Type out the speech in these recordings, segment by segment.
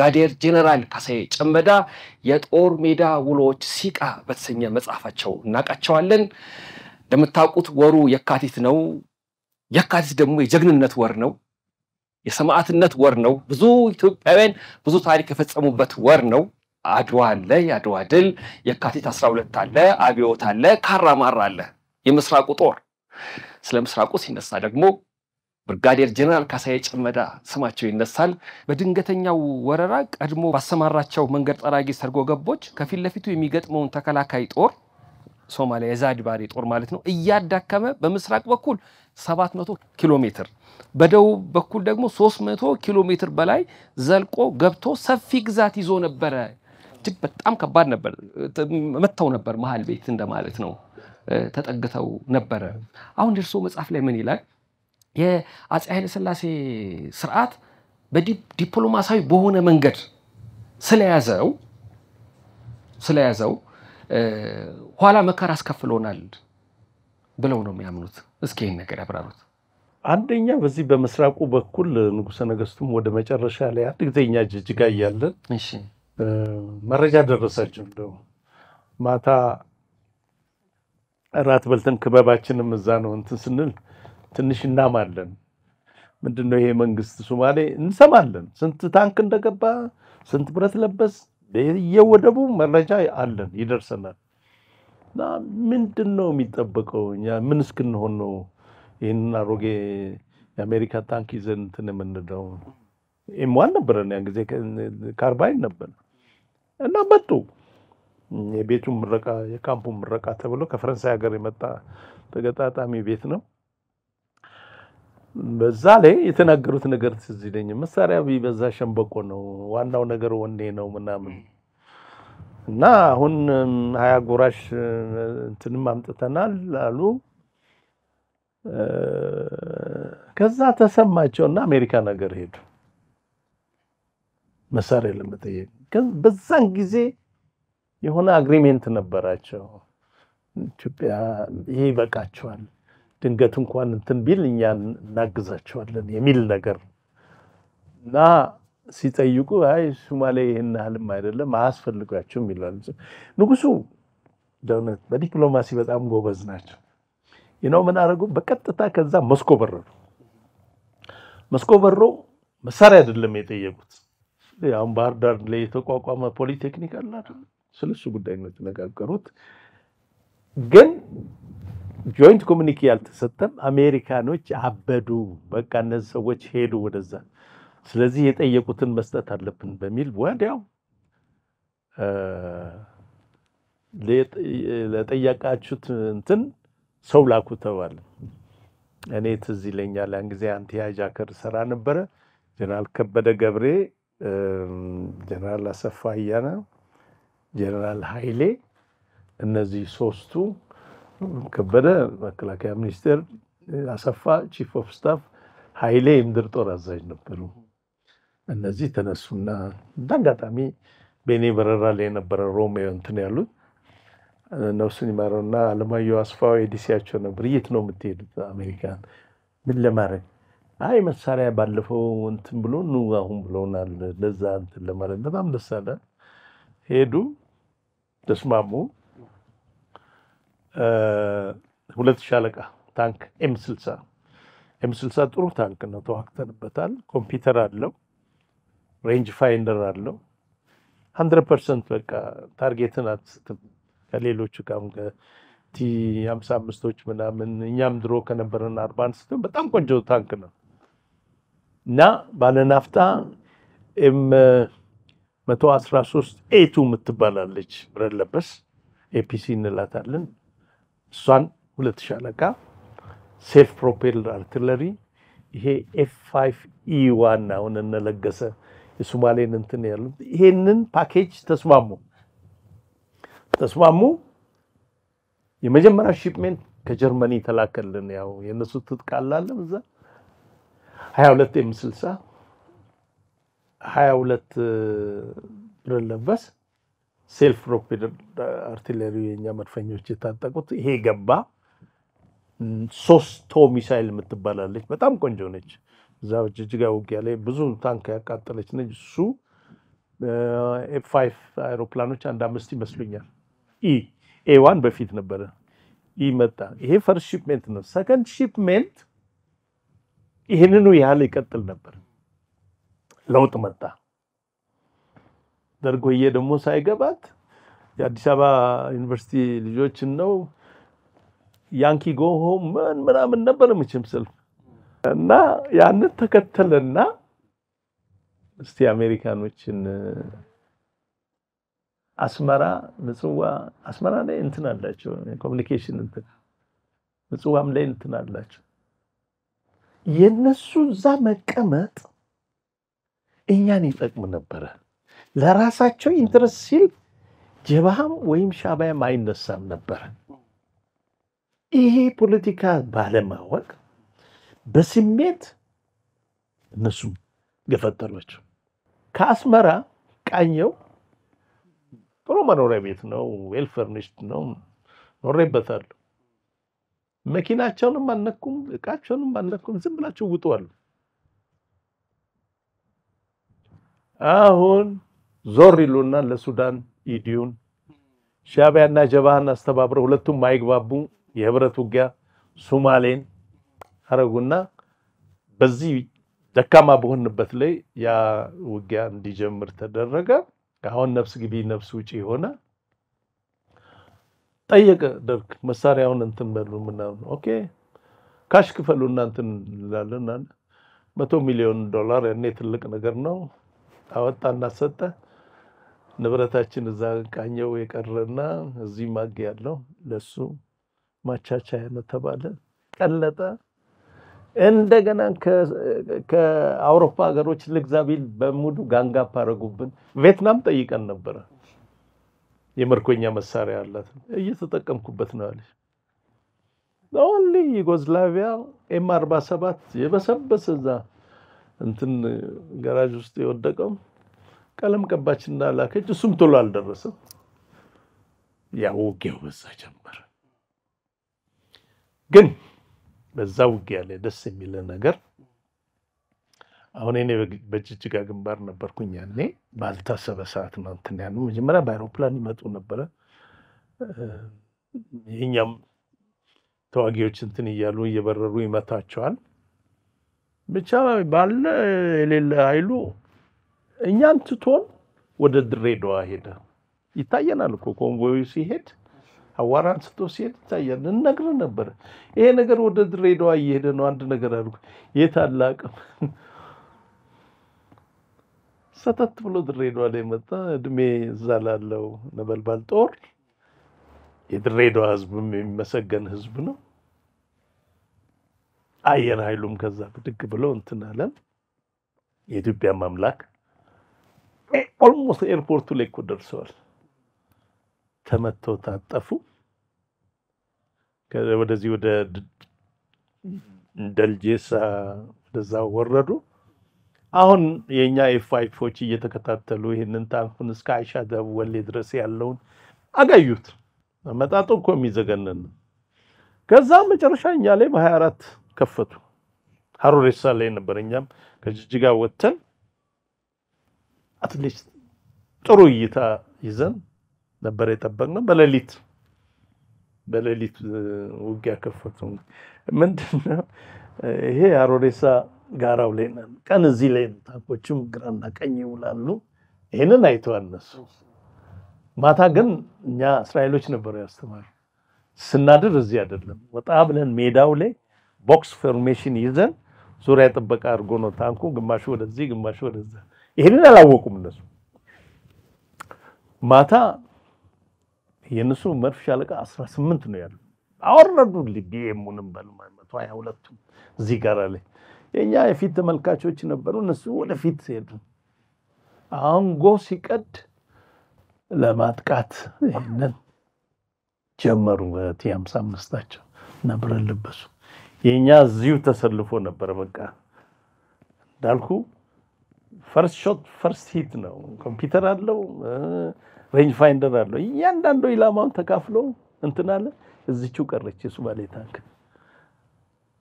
ብርጋዴር ጄኔራል ካሳዬ ጨመዳ የጦር ሜዳ ውሎዎች ሲቃ በተሰኘ መጽሐፋቸው እናውቃቸዋለን። እንደምታውቁት ወሩ የካቲት ነው። የካቲት ደግሞ የጀግንነት ወር ነው። የሰማዕትነት ወር ነው። ብዙ ኢትዮጵያውያን ብዙ ታሪክ የፈጸሙበት ወር ነው። አድዋ አለ፣ የአድዋ ድል። የካቲት 12 አለ፣ አብዮት አለ፣ ካራ ማራ አለ፣ የምስራቁ ጦር። ስለ ምስራቁ ሲነሳ ደግሞ ብርጋዴር ጀነራል ካሳዬ ጨመዳ ስማቸው ይነሳል። በድንገተኛው ወረራ ቀድሞ ባሰማራቸው መንገድ ጠራጊ ሰርጎ ገቦች ከፊት ለፊቱ የሚገጥመውን ተከላካይ ጦር ሶማሊያ ባሪ ጦር ማለት ነው እያዳከመ በምስራቅ በኩል 700 ኪሎ ሜትር በደቡብ በኩል ደግሞ 300 ኪሎ ሜትር በላይ ዘልቆ ገብቶ ሰፊ ግዛት ይዞ ነበረ። እጅግ በጣም ከባድ ነበር። መጥተው ነበር መሀል ቤት እንደማለት ነው። ተጠግተው ነበረ። አሁን እርሶ መጽሐፍ ላይ ምን ይላል? የአፄ ኃይለስላሴ ስርዓት በዲፕሎማሲያዊ በሆነ መንገድ ስለያዘው ስለያዘው ኋላ መከራ አስከፍሎናል ብለው ነው የሚያምኑት። እስኪ ይህን ነገር ያብራሩት። አንደኛ በዚህ በምስራቁ በኩል ንጉሠ ነገስቱም ወደ መጨረሻ ላይ አንድ ጊዜ እኛ ጅጅጋ እያለን መረጃ ደረሳቸው። እንደው ማታ እራት በልተን ክበባችንም እዛ ነው እንትን ስንል ትንሽ እናማለን። ምንድን ነው ይሄ መንግስት ሶማሌ እንሰማለን። ስንት ታንክ እንደገባ ስንት ብረት ለበስ የወደቡ መረጃ አለን፣ ይደርሰናል። እና ምንድን ነው የሚጠበቀው? እኛ ምን እስክንሆን ነው ይህንን አሮጌ የአሜሪካ ታንክ ይዘን እንትን የምንለው? ዋን ነበረን ያን ጊዜ ካርባይን ነበር እና መጡ። የቤቱ ምረቃ የካምፑ ምረቃ ተብሎ ከፈረንሳይ ሀገር የመጣ ተገጣጣሚ ቤት ነው። በዛ ላይ የተናገሩት ነገር ትዝ ይለኝ። መሳሪያ ቢበዛ ሸንበቆ ነው፣ ዋናው ነገር ወኔ ነው ምናምን እና አሁን ሀያ ጎራሽ እንትንም አምጥተናል አሉ። ከዛ እና አሜሪካ ነገር ሄዱ መሳሪያ ለመጠየቅ። በዛን ጊዜ የሆነ አግሪሜንት ነበራቸው ኢትዮጵያ ይህ ይበቃቸዋል ድንገት እንኳን እንትን ቢል እኛ እናግዛቸዋለን የሚል ነገር እና ሲጠይቁ አይ ሱማሌ ይህን ያህልም አይደለም አያስፈልጋቸውም ይላሉ። ንጉሱ ደውነት በዲፕሎማሲ በጣም ጎበዝ ናቸው። ይነው ምን አደረጉ? በቀጥታ ከዛ መስኮ በረሩ። መስኮ በሮ መሳሪያ አይደለም የጠየቁት። አሁን ባህር ዳር ላይ የተቋቋመ ፖሊቴክኒክ አለ፣ ስለሱ ጉዳይ ነው የተነጋገሩት ግን ጆይንት ኮሚኒኬ ያልተሰጠም አሜሪካኖች አበዱ፣ በቃ እነዚህ ሰዎች ሄዱ ወደዛ፣ ስለዚህ የጠየቁትን መስጠት አለብን በሚል ወዲያው ለጠያቃችሁት እንትን ሰው ላኩ ተባለ። እኔ ትዝ ይለኛል ያን ጊዜ አንቲ ሃይጃከር ሰራ ነበረ። ጀነራል ከበደ ገብሬ፣ ጀነራል አሰፋ አያና፣ ጀነራል ሀይሌ እነዚህ ሶስቱ ከበደ መከላከያ ሚኒስቴር፣ አሰፋ ቺፍ ኦፍ ስታፍ፣ ኃይሌ የምድር ጦር አዛዥ ነበሩ። እነዚህ ተነሱና እንደ አጋጣሚ በእኔ በረራ ላይ የነበረ ሮሜዮ እንትን ያሉት ነፍሱን ይማረውና አለማየሁ አስፋው የዲሲያቸው ነበር። የት ነው የምትሄዱት? አሜሪካን ምን ለማድረግ? አይ መሳሪያ ባለፈው እንትን ብሎ ኑ አሁን ብለውናል፣ ለዛ እንትን ለማድረግ በጣም ደስ አለ። ሄዱ፣ ተስማሙ። ሁለት ሻለቃ ታንክ ኤም ስልሳ ኤም ስልሳ ጥሩ ታንክ ነው። ተዋግተንበታል። ኮምፒውተር አለው፣ ሬንጅ ፋይንደር አለው። ሀንድረድ ፐርሰንት በቃ ታርጌትን አትስትም። ከሌሎቹ ጋር ቲ ሀምሳ አምስቶች ምናምን እኛም ድሮ ከነበረን አርባ አንስትም በጣም ቆንጆ ታንክ ነው እና ባለናፍታ ኤም መቶ አስራ ሶስት ኤቱ የምትባላለች ብረለበስ ኤፒሲ እንላታለን እሷን ሁለት ሻለቃ ሴልፍ ፕሮፔልድ አርትለሪ ይሄ ኤፍ ፋይቭ ኢ ዋና አሁን እነለገሰ የሶማሌን እንትን ያሉት ይሄንን ፓኬጅ ተስማሙ ተስማሙ። የመጀመሪያ ሺፕሜንት ከጀርመኒ ተላከልን። ያው የእነሱ ትጥቅ አላለም እዛ ሀያ ሁለት ኤም ስልሳ ሀያ ሁለት ብረት ለበስ ሴልፍ ሮፕድ አርቲለሪ የኛ መድፈኞች የታጠቁት ይሄ ገባ። ሶስቶ ሚሳይል የምትባላለች በጣም ቆንጆ ነች። እዛ ጅጅጋ ውጊያ ላይ ብዙ ታንክ ያቃጠለች ነች። እሱ ኤፍ ፋይቭ አይሮፕላኖች አንድ አምስት ይመስሉኛል። ኢ ኤ ዋን በፊት ነበረ። ኢ መጣ። ይሄ ፈርስት ሺፕሜንት ነው። ሰከንድ ሺፕሜንት ይህንኑ ያህል ይቀጥል ነበር። ለውጥ መጣ። ደርጎዬ ደግሞ ሳይገባት የአዲስ አበባ ዩኒቨርሲቲ ልጆችን ነው ያንኪ ጎሆ ምን ምናምን ነበር ምችም ስል እና ያንን ተከተለና እስቲ አሜሪካኖችን አስመራ፣ ምጽዋ አስመራ ላይ እንትን አላቸው ኮሚኒኬሽን እንትን ምጽዋም ላይ እንትን አላቸው። የነሱ እዛ መቀመጥ እኛን ይጠቅም ነበረ። ለራሳቸው ኢንትረስት ሲል ጀብሃም ወይም ሻዕቢያም አይነሳም ነበር። ይሄ ፖለቲካ ባለማወቅ በስሜት እነሱም ገፈጠሯቸው። ከአስመራ ቃኘው ጥሩ መኖሪያ ቤት ነው፣ ዌል ፈርኒሽድ ነው፣ ኖሬበታለሁ። መኪናቸውንም አልነኩም፣ እቃቸውንም አልነኩም። ዝም ብላቸው ውጡ አሉ። አሁን ዞር ይሉና ለሱዳን ኢዲዩን ሻቢያና ጀባሃን አስተባብረው ሁለቱም ማይግባቡ የህብረት ውጊያ ሱማሌን አረጉና በዚህ ደካማ በሆንበት ላይ ያ ውጊያ እንዲጀምር ተደረገ። አሁን ነፍስ ግቢ ነፍስ ውጪ ሆነ። ጠየቀ ደርግ መሳሪያውን እንትን በሉ ምናምን ኦኬ ካሽ ክፈሉ እናንትን እንላለን። መቶ ሚሊዮን ዶላር ያኔ ትልቅ ነገር ነው። አወጣ እናሰጠ ንብረታችን እዛ ቃኘው የቀረና እዚህ ማግ ያለው ለሱ ማቻቻያ ነው ተባለ። ቀለጠ። እንደገና ከአውሮፓ ሀገሮች ልግዛ ቢል በሙሉ ጋንጋፕ አደረጉብን። ቬትናም ጠይቀን ነበረ። የመርኮኛ መሳሪያ አላት እየተጠቀምኩበት ነው አለች። ኦንሊ ዩጎዝላቪያ ኤም አርባ ሰባት የበሰበሰ እዛ እንትን ገራጅ ውስጥ የወደቀው ቀለም ቀባችና ላከች። እሱም ቶሎ አልደረሰም። ያ ውጊያው በዛ ጀመረ። ግን በዛ ውጊያ ላይ ደስ የሚል ነገር አሁን እኔ በጅጅጋ ግንባር ነበርኩኝ። ያኔ ባልታሰበ ሰዓት ነው እንትን መጀመሪያ በአይሮፕላን ይመጡ ነበረ። የኛም ተዋጊዎች እንትን እያሉ እየበረሩ ይመታቸዋል። ብቻ ባለ የሌለ ኃይሉ እኛን ትቶን ወደ ድሬዳዋ ሄደ። ይታየናል እኮ ኮንቮዩ ሲሄድ አዋራን ስቶ ሲሄድ ይታያል። እንነግር ነበረ ይሄ ነገር ወደ ድሬዳዋ እየሄደ ነው። አንድ ነገር የት አላቅም። ሰተት ብሎ ድሬዳዋ ላይ መጣ። እድሜ እዛ ላለው ነበልባል ጦር የድሬዳዋ ህዝብም የሚመሰገን ህዝብ ነው። አየር ኃይሉም ከዛ ብድግ ብሎ እንትን አለን። የኢትዮጵያ አምላክ ኦልሞስት ኤርፖርቱ ላይ እኮ ደርሰዋል። ተመተው ታጠፉ። ወደዚህ ወደ ደልጄሳ ወደዛ ወረዱ። አሁን የእኛ ኤፋይፎች እየተከታተሉ ይህንን ታንኩን እስከ አይሻ ደወሌ ድረስ ያለውን አጋዩት። አመጣጡ እኮ የሚዘገንን ነው። ከዛ መጨረሻ እኛ ላይ በ24 ከፈቱ። ሀሩሬሳ ላይ ነበር። እኛም ከጅጅጋ ወጥተን አትሊስት ጥሩ እይታ ይዘን ነበር የጠበቅነው። በሌሊት በሌሊት ውጊያ ከፈቱ። ምንድነው ይሄ አሮሬሳ ጋራው ላይ ነን፣ ቀን እዚህ ላይ ታንኮችም ግራና ቀኝ ይውላሉ። ይህንን አይተዋል እነሱ። ማታ ግን እኛ እስራኤሎች ነበሩ ያስተማሩ። ስናድር እዚህ አይደለም፣ ወጣ ብለን ሜዳው ላይ ቦክስ ፎርሜሽን ይዘን ዙሪያ ጥበቃ አድርጎ ነው ታንኩ ግማሹ ወደዚህ ግማሹ ወደዛ ይህንን አላወቁም እነሱ። ማታ የእነሱ መድፍ ሻለቃ 18 ነው ያሉ አወረዱ። ቢኤሙንም በሉ 122ቱም እዚህ ጋር አለ። የእኛ የፊት ተመልካቾች ነበሩ፣ እነሱ ወደፊት ሄዱ። አንጎ ሲቀድ ለማጥቃት ይህንን ጀመሩ። ቲ 55ታቸው ነብረ ልበሱ የእኛ እዚሁ ተሰልፎ ነበረ። በቃ እንዳልኩ ፈርስት ሾት ፈርስት ሂት ነው። ኮምፒውተር አለው፣ ሬንጅ ፋይንደር አለው። እያንዳንዱ ኢላማውን ተካፍሎ እንትን አለ። እዚችው ቀረች የሱማሌ ታንክ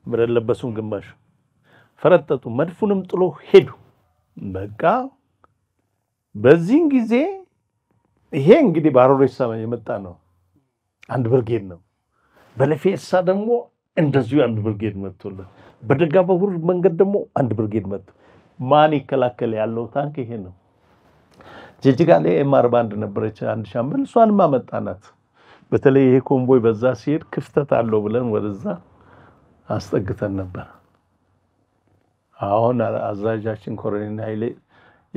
በደለበሱም ግማሽ ፈረጠጡ፣ መድፉንም ጥሎ ሄዱ። በቃ በዚህን ጊዜ ይሄ እንግዲህ በአሮሬሳ የመጣ ነው፣ አንድ ብርጌድ ነው። በለፌሳ ደግሞ እንደዚሁ አንድ ብርጌድ መጥቶለት፣ በደጋ ባቡር መንገድ ደግሞ አንድ ብርጌድ መጥቶ ማን ይከላከል ያለው ታንክ ይሄ ነው። ጅጅጋ ላይ ኤም አርባ አንድ ነበረች አንድ ሻምበል፣ እሷንም አመጣናት። በተለይ ይሄ ኮንቦይ በዛ ሲሄድ ክፍተት አለው ብለን ወደዛ አስጠግተን ነበር። አሁን አዛዣችን ኮሎኔል ኃይሌ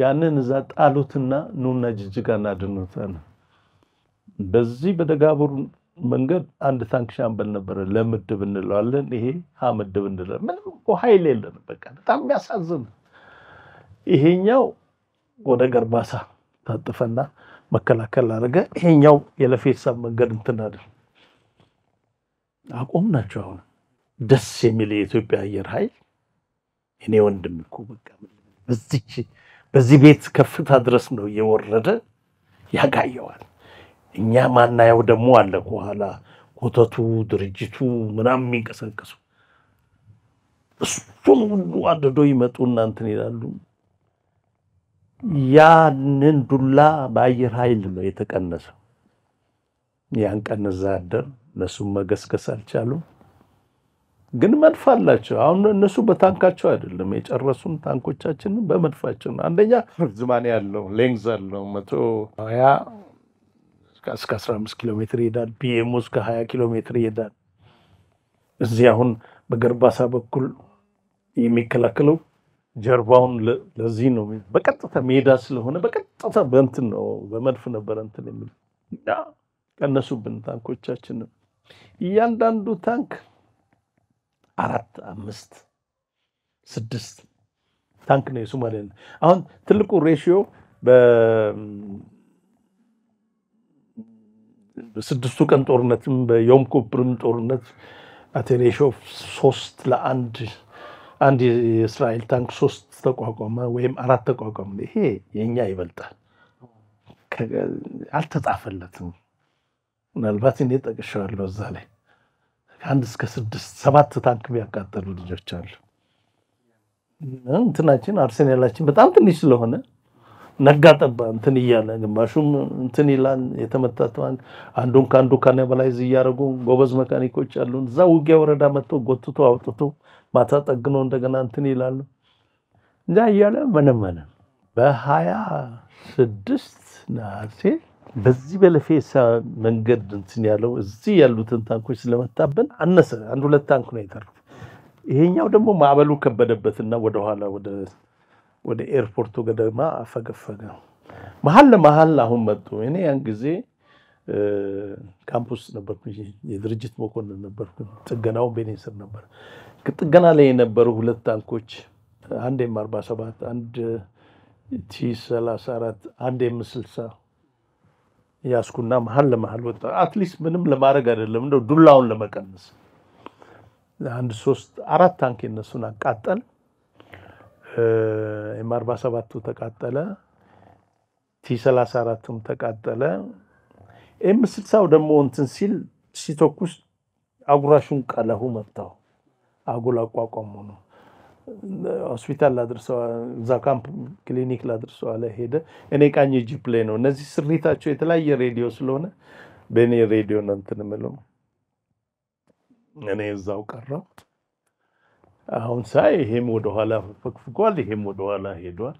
ያንን እዛ ጣሉትና ኑና ጅጅጋ እናድንተን። በዚህ በደጋቡር መንገድ አንድ ታንክ ሻምበል ነበረ፣ ለምድብ እንለዋለን። ይሄ ሀ ምድብ እንለዋለን። ምንም ኃይል የለን። በቃ በጣም የሚያሳዝን ይሄኛው ወደ ገርባሳ ታጥፈና መከላከል አድርገ ይሄኛው የለፌሳ መንገድ እንትን አቆም ናቸው። አሁን ደስ የሚል የኢትዮጵያ አየር ኃይል እኔ ወንድም እኮ በቃ በዚህ ቤት ከፍታ ድረስ ነው እየወረደ ያጋየዋል። እኛ ማናየው ደግሞ አለ ከኋላ ኮተቱ ድርጅቱ ምናምን የሚንቀሳቀሱ እሱን ሁሉ አድዶ ይመጡ እናንትን ይላሉ። ያንን ዱላ በአየር ኃይል ነው የተቀነሰው። ያን ቀን እዛ አደር እነሱም መገስገስ አልቻሉም። ግን መድፍ አላቸው። አሁን እነሱ በታንካቸው አይደለም የጨረሱን፣ ታንኮቻችን በመድፋቸው ነው። አንደኛ ዝማን ያለው ሌንግዝ አለው መቶ ሀያ እስከ አስራ አምስት ኪሎ ሜትር ይሄዳል። ቢኤሙ እስከ ሀያ ኪሎ ሜትር ይሄዳል። እዚህ አሁን በገርባሳ በኩል የሚከላከለው ጀርባውን ለዚህ ነው በቀጥታ ሜዳ ስለሆነ በቀጥታ በእንትን ነው በመድፍ ነበረ እንትን የሚል ቀነሱብን። ታንኮቻችንም እያንዳንዱ ታንክ አራት አምስት ስድስት ታንክ ነው የሶማሌ። አሁን ትልቁ ሬሽዮ በስድስቱ ቀን ጦርነትም በዮም ኩፕርም ጦርነት አቴሬሾ ሶስት ለአንድ አንድ የእስራኤል ታንክ ሶስት ተቋቋመ ወይም አራት ተቋቋመ። ይሄ የኛ ይበልጣል፣ አልተጻፈለትም። ምናልባት እኔ ጠቅሸዋለሁ እዛ ላይ ከአንድ እስከ ስድስት ሰባት ታንክ ቢያቃጠሉ ልጆች አሉ። እንትናችን አርሴናላችን በጣም ትንሽ ስለሆነ ነጋጠባ እንትን እያለ ግማሹም እንትን ይላል። የተመታተዋል አንዱን ከአንዱ ካኔባላይዝ እያደረጉ ጎበዝ መካኒኮች አሉን። እዛ ውጊያ ወረዳ መጥቶ ጎትቶ አውጥቶ ማታ ጠግኖ እንደገና እንትን ይላሉ። እዛ እያለ መነመነ። በሀያ ስድስት ነሐሴ በዚህ በለፌሳ መንገድ እንትን ያለው እዚህ ያሉትን ታንኮች ስለመታብን አነሰ። አንድ ሁለት ታንክ ነው የተረፈ። ይሄኛው ደግሞ ማዕበሉ ከበደበትና ወደኋላ ወደ ወደ ኤርፖርቱ ገደማ አፈገፈገ። መሀል ለመሀል አሁን መጡ። እኔ ያን ጊዜ ካምፕ ነበርኩ፣ የድርጅት መኮንን ነበርኩ። ጥገናው በእኔ ስር ነበር። ጥገና ላይ የነበሩ ሁለት ታንኮች አንድ ኤም 47 አንድ ቲ 34 አንድ ኤም 60 ያስኩና መሀል ለመሀል ወጣ። አትሊስት ምንም ለማድረግ አይደለም እንደው ዱላውን ለመቀነስ አንድ ሶስት አራት ታንክ የነሱን አቃጠል ኤም 47ቱ ተቃጠለ፣ ቲ 34ቱም ተቃጠለ። ኤም 60 ደግሞ እንትን ሲል ሲተኩስ አጉራሹን ቀለሁ መታው፣ አጉል አቋቋሙ ነው። ሆስፒታል ላድርሰዋ፣ እዛ ካምፕ ክሊኒክ ላድርሰዋለ ሄደ። እኔ ቃኝ እጅ ፕሌ ነው። እነዚህ ስሪታቸው የተለያየ ሬዲዮ ስለሆነ በእኔ ሬዲዮ ነው እንትን እኔ እዛው ቀረው። አሁን ሳይ ይሄም ወደኋላ ፈግፍጓል፣ ይሄም ወደኋላ ሄዷል።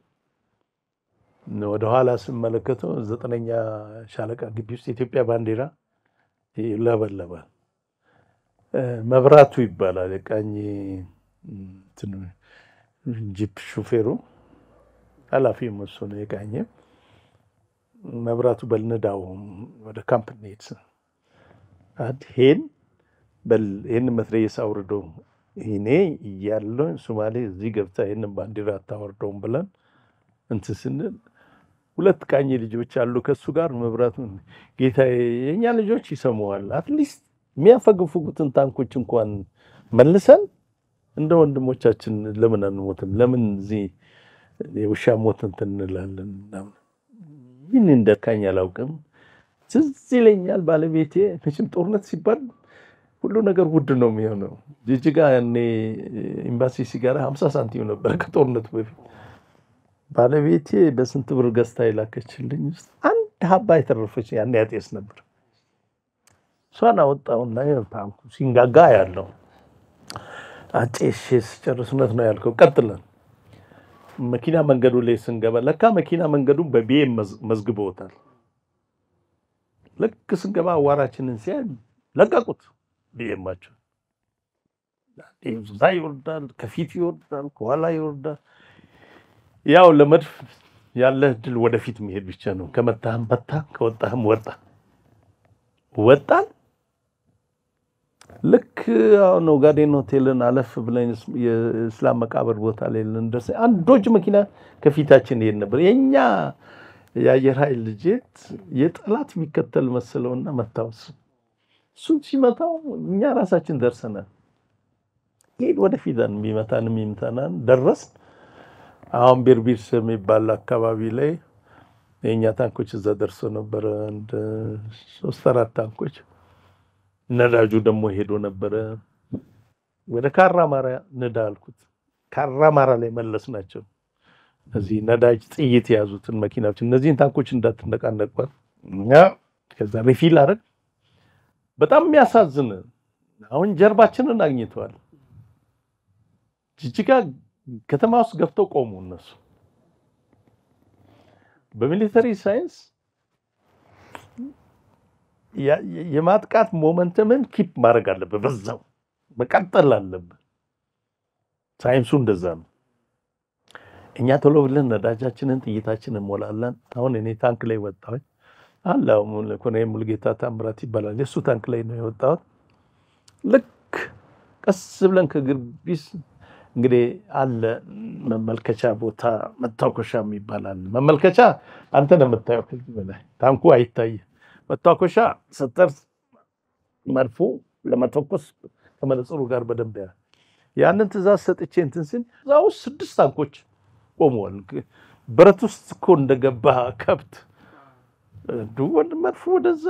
ወደኋላ ስመለከተው ዘጠነኛ ሻለቃ ግቢ ውስጥ የኢትዮጵያ ባንዲራ ይለበለባል። መብራቱ ይባላል የቃኝ ጂፕ ሹፌሩ ኃላፊ መሱ ነው የቃኝ መብራቱ በልንዳው ወደ ካምፕ እንሄድ ይህን መትረየስ አውርዶ እኔ እያለሁ ሶማሌ እዚህ ገብታ ይህንን ባንዲራ አታወርደውም ብለን እንትን ስንል ሁለት ቃኝ ልጆች አሉ ከእሱ ጋር መብራቱ ጌታ የኛ ልጆች ይሰማዋል። አትሊስት የሚያፈግፍጉትን ታንኮች እንኳን መልሰን እንደ ወንድሞቻችን ለምን አንሞትም? ለምን እዚህ የውሻ ሞት እንትን እንላለን? ይህን እንደካኝ አላውቅም። ትዝ ይለኛል ባለቤቴ መቼም ጦርነት ሲባል ሁሉ ነገር ውድ ነው የሚሆነው። ጅጅጋ ያኔ ኤምባሲ ሲጋራ ሀምሳ ሳንቲም ነበር ከጦርነቱ በፊት። ባለቤቴ በስንት ብር ገዝታ የላከችልኝ ውስጥ አንድ ሀባ የተረፈች ያኔ ያጤስ ነበር። እሷን አወጣውና ታንኩ ሲንጋጋ ያለው አጤሽ ስጨርስነት ነው ያልከው። ቀጥለን መኪና መንገዱ ላይ ስንገባ ለካ መኪና መንገዱን በቢኤም መዝግበውታል። ልክ ስንገባ አዋራችንን ሲያ ለቀቁት። ቢኤማቸው እዛ ይወርዳል፣ ከፊት ይወርዳል፣ ከኋላ ይወርዳል። ያው ለመድፍ ያለ ድል ወደፊት መሄድ ብቻ ነው። ከመታህም መታ፣ ከወጣህም ወጣ ወጣን። ልክ አሁን ኦጋዴን ሆቴልን አለፍ ብለን የእስላም መቃብር ቦታ ላይ ልንደርስ ዶጅ መኪና ከፊታችን ይሄድ ነበር። የእኛ የአየር ኃይል ልጄት የጠላት የሚከተል መስለውና መታወስ እሱም ሲመታው እኛ ራሳችን ደርሰናል። ይሄድ ወደፊት የሚመታን የሚምታናን ደረስ። አሁን ቢርቢርስ የሚባል አካባቢ ላይ የእኛ ታንኮች እዛ ደርሶ ነበረ። አንድ ሶስት አራት ታንኮች ነዳጁ ደግሞ ሄዶ ነበረ ወደ ካራማራ ንዳ አልኩት። ካራማራ ላይ መለስ ናቸው እዚህ ነዳጅ ጥይት የያዙትን መኪናዎች እነዚህን ታንኮች እንዳትነቃነቋል። ከዛ ሪፊል አረግ በጣም የሚያሳዝን አሁን ጀርባችንን አግኝተዋል። ጅጅጋ ከተማ ውስጥ ገብተው ቆሙ። እነሱ በሚሊተሪ ሳይንስ የማጥቃት ሞመንተምን ኪፕ ማድረግ አለብ በዛው መቀጠል አለበ ሳይንሱ እንደዛ ነው። እኛ ቶሎ ብለን ነዳጃችንን ጥይታችንን እንሞላለን። አሁን እኔ ታንክ ላይ ወጣሁኝ። አለ ኮሎኔል ሙልጌታ ታምራት ይባላል። የእሱ ታንክ ላይ ነው የወጣሁት። ልክ ቀስ ብለን ከግርቢስ እንግዲህ አለ መመልከቻ ቦታ መታኮሻ ይባላል መመልከቻ አንተ ነው የምታየው ከዚህ በላይ ታንኩ አይታይ። መታኮሻ ስጠር መድፎ ለመተኮስ ከመነጽሩ ጋር በደንብ ያ ያንን ትእዛዝ ሰጥቼ እንትን ሲል እዛ ውስጥ ስድስት ታንኮች ቆመዋል። ብረት ውስጥ እኮ እንደገባ ከብት ዱ ወንድ መጥፎ ወደዛ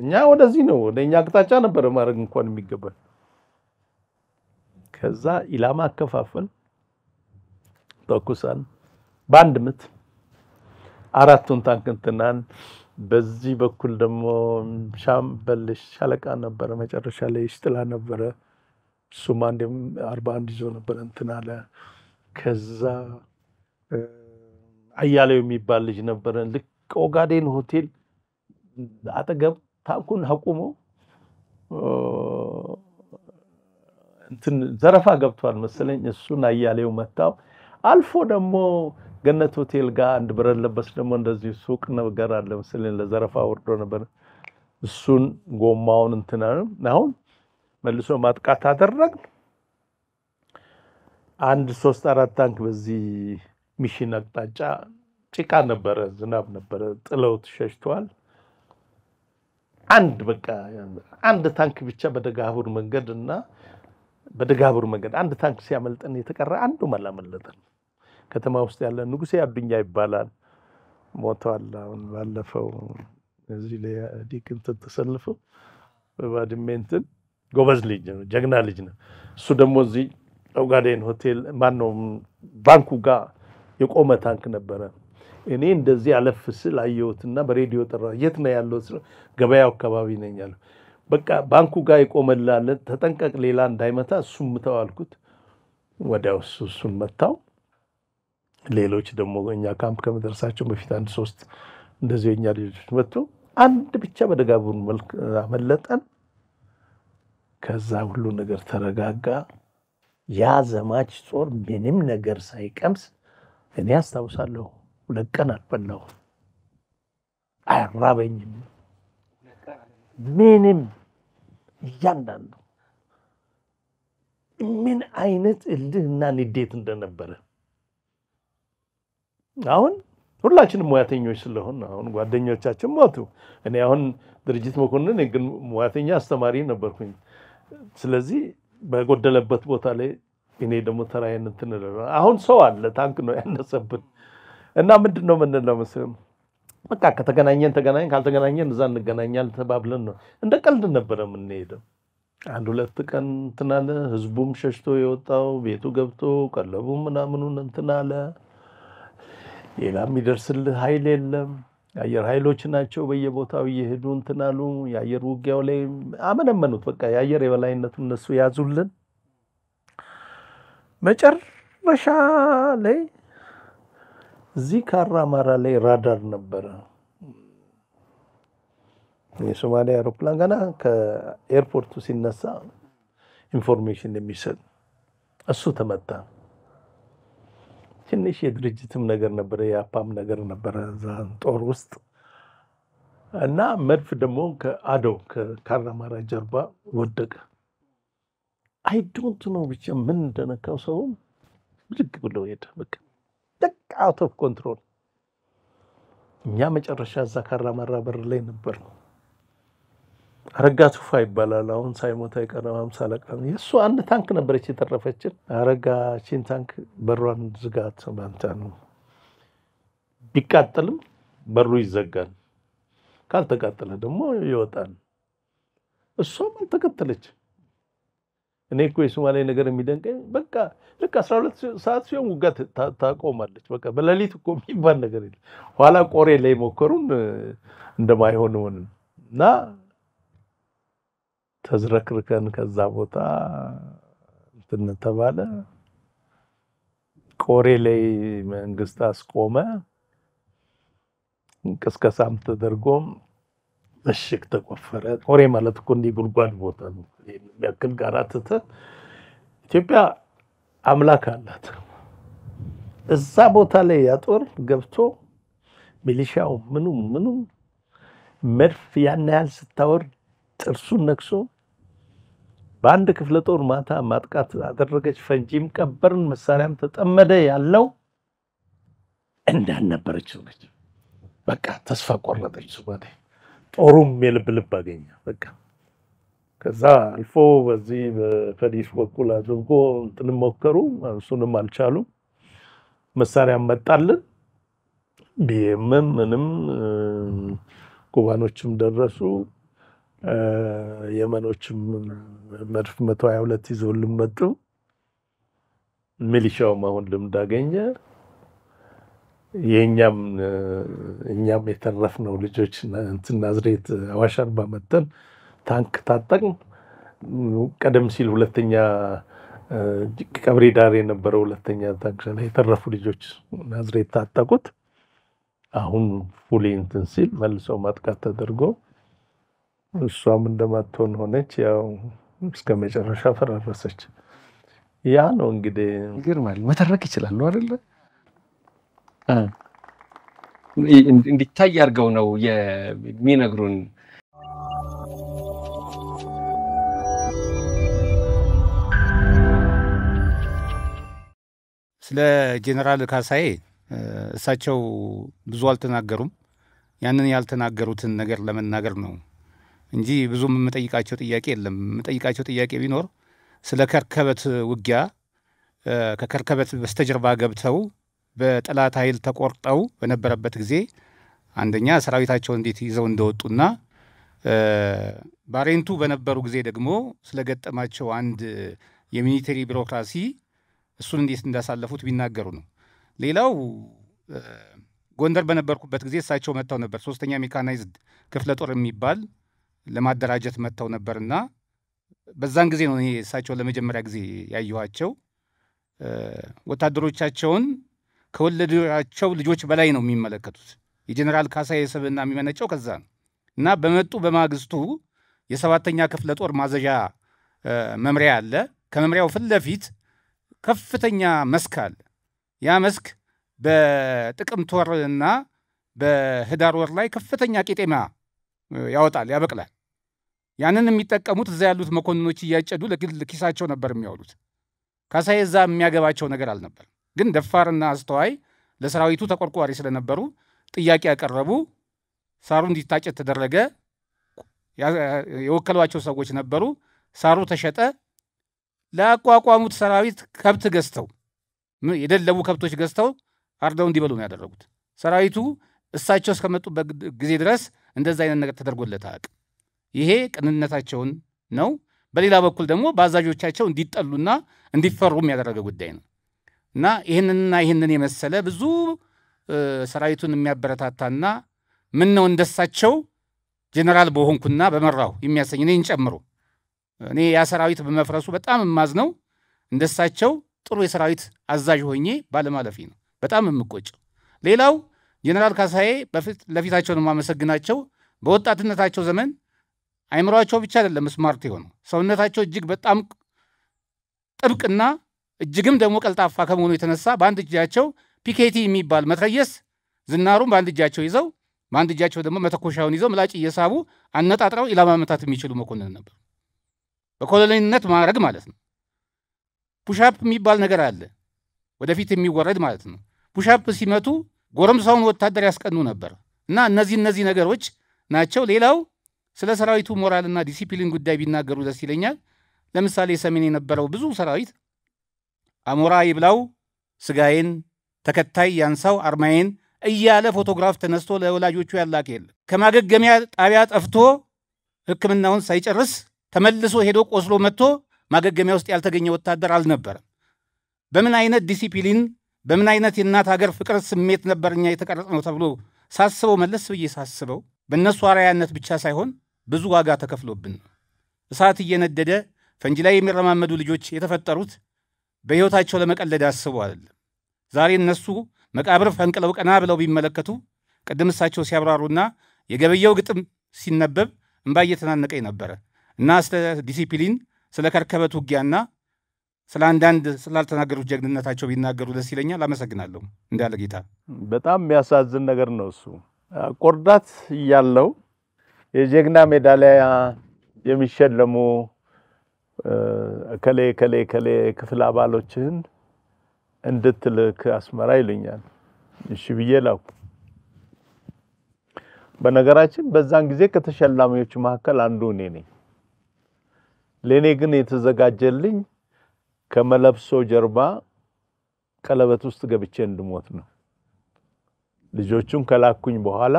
እኛ ወደዚህ ነው ወደ እኛ አቅጣጫ ነበረ ማድረግ እንኳን የሚገባል። ከዛ ኢላማ አከፋፈል ተኩሳን በአንድ ምት አራቱን ታንክ እንትናን በዚህ በኩል ደግሞ ሻምበል ሻለቃ ነበረ። መጨረሻ ላይ ሽጥላ ነበረ። እሱም አንድ አርባ አንድ ይዞ ነበረ እንትን አለ። ከዛ አያሌው የሚባል ልጅ ነበረ ልክ ከኦጋዴን ሆቴል አጠገብ ታንኩን አቁሞ እንትን ዘረፋ ገብቷል መሰለኝ። እሱን አያሌው መታው። አልፎ ደግሞ ገነት ሆቴል ጋር አንድ ብረት ለበስ ደግሞ እንደዚህ ሱቅ ነገር አለ መሰለኝ ለዘረፋ ወርዶ ነበር። እሱን ጎማውን እንትን አሁን መልሶ ማጥቃት አደረግ። አንድ ሶስት አራት ታንክ በዚህ ሚሽን አቅጣጫ ጭቃ ነበረ፣ ዝናብ ነበረ፣ ጥለውት ሸሽተዋል። አንድ በቃ አንድ ታንክ ብቻ በደጋቡር መንገድ እና በደጋቡር መንገድ አንድ ታንክ ሲያመልጠን የተቀረ አንዱም አላመለጠን። ከተማ ውስጥ ያለ ንጉሴ አዱኛ ይባላል ሞተዋል። አሁን ባለፈው እዚህ ዲክ ተሰልፎ በባድሜንትን ጎበዝ ልጅ ነው፣ ጀግና ልጅ ነው። እሱ ደግሞ እዚህ ኦጋዴን ሆቴል ማነው ባንኩ ጋር የቆመ ታንክ ነበረ። እኔ እንደዚህ አለፍ ስል አየሁትና በሬዲዮ ጠራ። የት ነው ያለው? ገበያው አካባቢ ነኝ አለው። በቃ ባንኩ ጋር ይቆመላል፣ ተጠንቀቅ፣ ሌላ እንዳይመታ። እሱም ምተው አልኩት። ወዲያው እሱ እሱን መታው። ሌሎች ደግሞ እኛ ካምፕ ከመደረሳቸው በፊት አንድ ሶስት እንደዚህ የኛ ልጆች መጥቶ አንድ ብቻ በደጋቡን መልክ አመለጠን። ከዛ ሁሉ ነገር ተረጋጋ። ያ ዘማች ጾር ምንም ነገር ሳይቀምስ እኔ አስታውሳለሁ ሁለት ቀን አልበላሁም፣ አያራበኝም፣ ምንም እያንዳንዱ ምን አይነት እልህና ንዴት እንደነበረ አሁን ሁላችንም ሙያተኞች ስለሆን አሁን ጓደኞቻችን ሞቱ። እኔ አሁን ድርጅት መኮንን ግን ሙያተኛ አስተማሪ ነበርኩኝ። ስለዚህ በጎደለበት ቦታ ላይ እኔ ደግሞ ተራዬን እንትን አሁን ሰው አለ ታንክ ነው ያነሰብን እና ምንድን ነው ምንለው መሰለህ በቃ ከተገናኘን ተገናኘን፣ ካልተገናኘን እዛ እንገናኛል ተባብለን ነው እንደ ቀልድ ነበረ የምንሄደው። አንድ ሁለት ቀን እንትን አለ፣ ህዝቡም ሸሽቶ የወጣው ቤቱ ገብቶ ቀለቡ ምናምኑን እንትን አለ። ሌላ የሚደርስልህ ኃይል የለም። የአየር ኃይሎች ናቸው በየቦታው እየሄዱ እንትን አሉ። የአየር ውጊያው ላይ አመነመኑት። በቃ የአየር የበላይነቱ እነሱ ያዙልን። መጨረሻ ላይ እዚህ ካራ ማራ ላይ ራዳር ነበረ። የሶማሊያ አውሮፕላን ገና ከኤርፖርቱ ሲነሳ ኢንፎርሜሽን የሚሰጥ እሱ ተመታ። ትንሽ የድርጅትም ነገር ነበረ፣ የአፓም ነገር ነበረ እዛ ጦር ውስጥ እና መድፍ ደግሞ ከአደው ከካራማራ ጀርባ ወደቀ። አይ ዶንት ብቻ ምን እንደነካው ሰውም ብድግ ብሎ ሄደ በቃ ጥቅ አውት ኦፍ ኮንትሮል። እኛ መጨረሻ እዛ ካራማራ በር ላይ ነበር ነው። አረጋ ቱፋ ይባላል። አሁን ሳይሞት አይቀርም። አምሳ አለቃ የእሱ አንድ ታንክ ነበረች የተረፈችን። አረጋችን ታንክ በሯን ዝጋት ባንተ ነው። ቢቃጠልም በሩ ይዘጋል፣ ካልተቃጠለ ደግሞ ይወጣል። እሷም አልተከተለች። እኔ እኮ የሶማሌ ነገር የሚደንቀኝ በቃ ልክ አስራ ሁለት ሰዓት ሲሆን ውጋት ታቆማለች። በቃ በሌሊት እኮ የሚባል ነገር የለም። ኋላ ቆሬ ላይ ሞከሩን እንደማይሆን ሆን እና ተዝረክርከን ከዛ ቦታ እንትን ተባለ። ቆሬ ላይ መንግስት አስቆመ። ቅስቀሳም ተደርጎም ምሽግ ተቆፈረ። ቆሬ ማለት እኮ እንዲህ ጉድጓድ ቦታ ነው የሚያክል ጋራ ኢትዮጵያ አምላክ አላት። እዛ ቦታ ላይ ያጦር ገብቶ ሚሊሻው ምኑ ምኑ መድፍ ያን ያህል ስታወር ጥርሱን ነክሶ በአንድ ክፍለ ጦር ማታ ማጥቃት አደረገች። ፈንጂም ቀበርን፣ መሳሪያም ተጠመደ። ያለው እንዳልነበረች ነች። በቃ ተስፋ ቆረጠች ሱማሌ። ጦሩም የልብ ልብ አገኘ። በቃ ከዛ አልፎ በዚህ በፈዲስ በኩል አድርጎ እንትንም ሞከሩ፣ እሱንም አልቻሉም። መሳሪያም መጣልን ቢኤምም ምንም ኩባኖችም ደረሱ። የመኖችም መድፍ መቶ ሀያ ሁለት ይዞልን መጡ። ሚሊሻውም አሁን ልምድ አገኘ። የእኛም እኛም የተረፍነው ልጆች እንትን ናዝሬት አዋሽ አርባ ታንክ ታጠቅ ቀደም ሲል ሁለተኛ ቀብሪ ዳር የነበረው ሁለተኛ ታንክ ላይ የተረፉ ልጆች ናዝሬት ታጠቁት። አሁን ፉሊ እንትን ሲል መልሰው ማጥቃት ተደርጎ እሷም እንደማትሆን ሆነች። ያው እስከ መጨረሻ ፈራረሰች። ያ ነው እንግዲህ። ይገርማል። መተረክ ይችላሉ አይደለ? እንዲታይ አድርገው ነው የሚነግሩን። ስለ ጄኔራል ካሳዬ እሳቸው ብዙ አልተናገሩም። ያንን ያልተናገሩትን ነገር ለመናገር ነው እንጂ ብዙም የምጠይቃቸው ጥያቄ የለም። የምጠይቃቸው ጥያቄ ቢኖር ስለ ከርከበት ውጊያ ከከርከበት በስተጀርባ ገብተው በጠላት ኃይል ተቆርጠው በነበረበት ጊዜ አንደኛ ሰራዊታቸውን እንዴት ይዘው እንደወጡና ባሬንቱ በነበሩ ጊዜ ደግሞ ስለገጠማቸው አንድ የሚሊቴሪ ቢሮክራሲ እሱን እንዴት እንዳሳለፉት ቢናገሩ ነው። ሌላው ጎንደር በነበርኩበት ጊዜ እሳቸው መጥተው ነበር። ሶስተኛ ሜካናይዝድ ክፍለ ጦር የሚባል ለማደራጀት መጥተው ነበርና በዛን ጊዜ ነው እኔ እሳቸውን ለመጀመሪያ ጊዜ ያየኋቸው። ወታደሮቻቸውን ከወለዷቸው ልጆች በላይ ነው የሚመለከቱት። የጀኔራል ካሳ የሰብዕና የሚመነጨው ከዛ ነው እና በመጡ በማግስቱ የሰባተኛ ክፍለ ጦር ማዘዣ መምሪያ አለ። ከመምሪያው ፊት ለፊት ከፍተኛ መስክ አለ። ያ መስክ በጥቅምት ወር እና በህዳር ወር ላይ ከፍተኛ ቄጤማ ያወጣል፣ ያበቅላል። ያንን የሚጠቀሙት እዛ ያሉት መኮንኖች እያጨዱ ለግል ኪሳቸው ነበር የሚያውሉት። ካሳዬ እዛ የሚያገባቸው ነገር አልነበር። ግን ደፋርና አስተዋይ ለሰራዊቱ ተቆርቋሪ ስለነበሩ ጥያቄ ያቀረቡ፣ ሳሩ እንዲታጨት ተደረገ። የወከሏቸው ሰዎች ነበሩ። ሳሩ ተሸጠ። ላቋቋሙት ሰራዊት ከብት ገዝተው የደለቡ ከብቶች ገዝተው አርደው እንዲበሉ ነው ያደረጉት። ሰራዊቱ እሳቸው እስከመጡበት ጊዜ ድረስ እንደዛ አይነት ነገር ተደርጎለት አቅ ይሄ ቅንነታቸውን ነው። በሌላ በኩል ደግሞ በአዛዦቻቸው እንዲጠሉና እንዲፈሩም ያደረገ ጉዳይ ነው። እና ይህንንና ይህንን የመሰለ ብዙ ሰራዊቱን የሚያበረታታና ምን ነው እንደሳቸው ጀነራል በሆንኩና በመራሁ የሚያሰኝ እኔን ጨምሮ እኔ ያ ሰራዊት በመፍረሱ በጣም የማዝ ነው። እንደሳቸው ጥሩ የሰራዊት አዛዥ ሆኜ ባለማለፊ ነው በጣም የምቆጭ። ሌላው ጀነራል ካሳዬ ለፊታቸውን የማመሰግናቸው በወጣትነታቸው ዘመን አይምሯቸው ብቻ አይደለም ስማርት የሆነው ሰውነታቸው እጅግ በጣም ጥብቅና እጅግም ደግሞ ቀልጣፋ ከመሆኑ የተነሳ በአንድ እጃቸው ፒኬቲ የሚባል መትረየስ ዝናሩን በአንድ እጃቸው ይዘው በአንድ እጃቸው ደግሞ መተኮሻውን ይዘው ምላጭ እየሳቡ አነጣጥረው ኢላማ መታት የሚችሉ መኮንን ነበር። በኮሎኔልነት ማዕረግ ማለት ነው። ፑሻፕ የሚባል ነገር አለ፣ ወደፊት የሚወረድ ማለት ነው። ፑሻፕ ሲመቱ ጎረምሳውን ወታደር ያስቀኑ ነበር እና እነዚህ እነዚህ ነገሮች ናቸው። ሌላው ስለ ሰራዊቱ ሞራልና ዲሲፕሊን ጉዳይ ቢናገሩ ደስ ይለኛል። ለምሳሌ ሰሜን የነበረው ብዙ ሰራዊት አሞራ ይብላው ስጋዬን፣ ተከታይ ያንሳው አርማዬን እያለ ፎቶግራፍ ተነስቶ ለወላጆቹ ያላክ የለም። ከማገገሚያ ጣቢያ ጠፍቶ ሕክምናውን ሳይጨርስ ተመልሶ ሄዶ ቆስሎ መጥቶ ማገገሚያ ውስጥ ያልተገኘ ወታደር አልነበረም። በምን አይነት ዲሲፕሊን፣ በምን አይነት የእናት ሀገር ፍቅር ስሜት ነበር እኛ የተቀረጽ ነው ተብሎ ሳስበው መለስ ብዬ ሳስበው በእነሱ አርአያነት ብቻ ሳይሆን ብዙ ዋጋ ተከፍሎብን እሳት እየነደደ ፈንጂ ላይ የሚረማመዱ ልጆች የተፈጠሩት በሕይወታቸው ለመቀለድ አስበው አይደለም። ዛሬ እነሱ መቃብር ፈንቅለው ቀና ብለው ቢመለከቱ ቅድም እሳቸው ሲያብራሩና የገበየው ግጥም ሲነበብ እምባ እየተናነቀኝ ነበረ እና ስለ ዲሲፕሊን፣ ስለ ከርከበት ውጊያና ስለ አንዳንድ ስላልተናገሩት ጀግንነታቸው ቢናገሩ ደስ ይለኛል። አመሰግናለሁ። እንዳለ ጌታ በጣም የሚያሳዝን ነገር ነው። እሱ ቆርዳት እያለው የጀግና ሜዳሊያ የሚሸለሙ እከሌ ከሌ ከሌ ክፍል አባሎችህን እንድትልክ አስመራ ይሉኛል። እሺ ብዬ ላኩ። በነገራችን በዛን ጊዜ ከተሸላሚዎቹ መካከል አንዱ እኔ ነኝ። ለእኔ ግን የተዘጋጀልኝ ከመለብሶ ጀርባ ቀለበት ውስጥ ገብቼ እንድሞት ነው። ልጆቹን ከላኩኝ በኋላ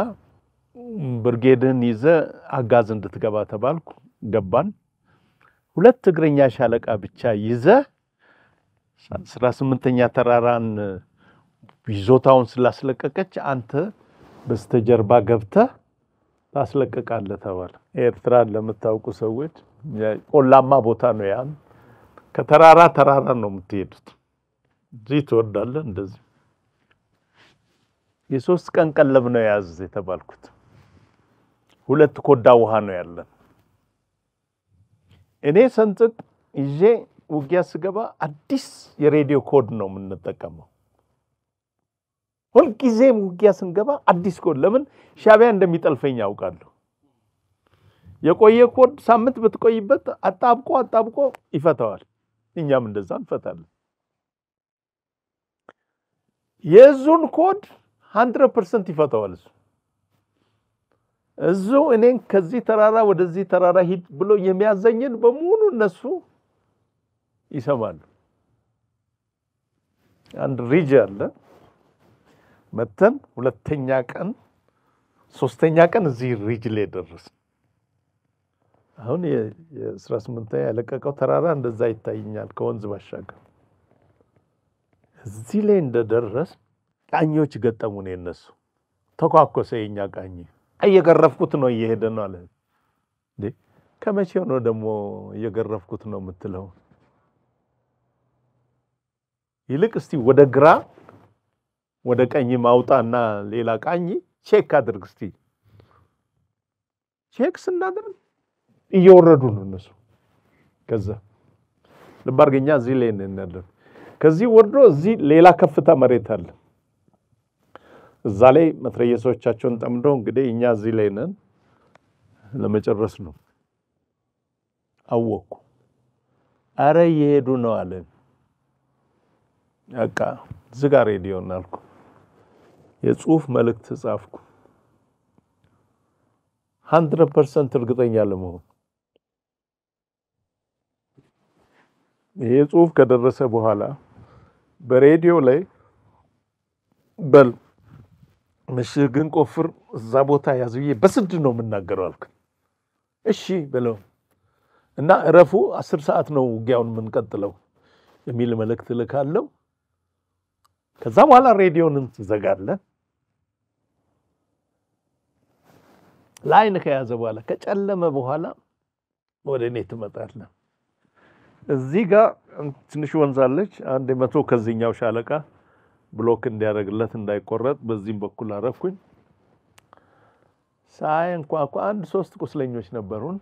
ብርጌድህን ይዘ አጋዝ እንድትገባ ተባልኩ። ገባን። ሁለት እግረኛ ሻለቃ ብቻ ይዘ አስራ ስምንተኛ ተራራን ይዞታውን ስላስለቀቀች አንተ በስተጀርባ ገብተ ታስለቀቃለ ተባለ። ኤርትራን ለምታውቁ ሰዎች ቆላማ ቦታ ነው። ያን ከተራራ ተራራ ነው የምትሄዱት። እዚህ ትወርዳለ እንደዚህ የሶስት ቀን ቀለብ ነው የያዝ የተባልኩት። ሁለት ኮዳ ውሃ ነው ያለን እኔ ሰንጥቅ ይዤ ውጊያ ስገባ አዲስ የሬዲዮ ኮድ ነው የምንጠቀመው። ሁልጊዜም ውጊያ ስንገባ አዲስ ኮድ። ለምን ሻቢያ እንደሚጠልፈኝ ያውቃለሁ። የቆየ ኮድ ሳምንት ብትቆይበት አጣብቆ አጣብቆ ይፈታዋል። እኛም እንደዛ እንፈታለን። የዙን ኮድ 100 ፐርሰንት ይፈታዋል እሱ እዙ እኔን ከዚህ ተራራ ወደዚህ ተራራ ሂድ ብሎ የሚያዘኝን በሙሉ እነሱ ይሰማሉ። አንድ ሪጅ አለ። መተን ሁለተኛ ቀን ሶስተኛ ቀን እዚህ ሪጅ ላይ ደረስ። አሁን የአስራ ስምንተኛ ያለቀቀው ተራራ እንደዛ ይታይኛል ከወንዝ ባሻገር። እዚህ ላይ እንደደረስ ቃኞች ገጠሙን። የነሱ ተኳኮሰ የኛ ቃኝ እየገረፍኩት ነው እየሄደ ነው አለ። እንዴ ከመቼ ነው ደግሞ እየገረፍኩት ነው የምትለው? ይልቅ እስቲ ወደ ግራ ወደ ቀኝ ማውጣና ሌላ ቃኝ ቼክ አድርግ እስቲ። ቼክ ስናደርግ እየወረዱ ነው እነሱ። ከዛ ልብ አድርገኛ እዚህ ላይ ከዚህ ወርዶ እዚህ ሌላ ከፍታ መሬት አለ። እዛ ላይ መትረየሶቻቸውን ጠምዶ እንግዲህ እኛ እዚህ ላይ ነን። ለመጨረስ ነው። አወቅኩ። አረ እየሄዱ ነው አለን። በቃ ዝጋ ሬዲዮን አልኩ። የጽሁፍ መልእክት ጻፍኩ። ሀንድረድ ፐርሰንት እርግጠኛ ለመሆን ይሄ ጽሁፍ ከደረሰ በኋላ በሬዲዮ ላይ በል ምሽግን ቆፍር እዛ ቦታ ያዝ ብዬ በስድ ነው የምናገረው አልክ። እሺ በለው እና እረፉ አስር ሰዓት ነው ውጊያውን የምንቀጥለው የሚል መልእክት ልካለው። ከዛ በኋላ ሬዲዮንን ትዘጋለ። ለአይን ከያዘ በኋላ ከጨለመ በኋላ ወደ እኔ ትመጣለ። እዚህ ጋር ትንሽ ወንዛለች አንድ መቶ ከዚህኛው ሻለቃ ብሎክ እንዲያደርግለት እንዳይቆረጥ በዚህም በኩል አረፍኩኝ። ሳይ እንኳን አንድ ሶስት ቁስለኞች ነበሩን።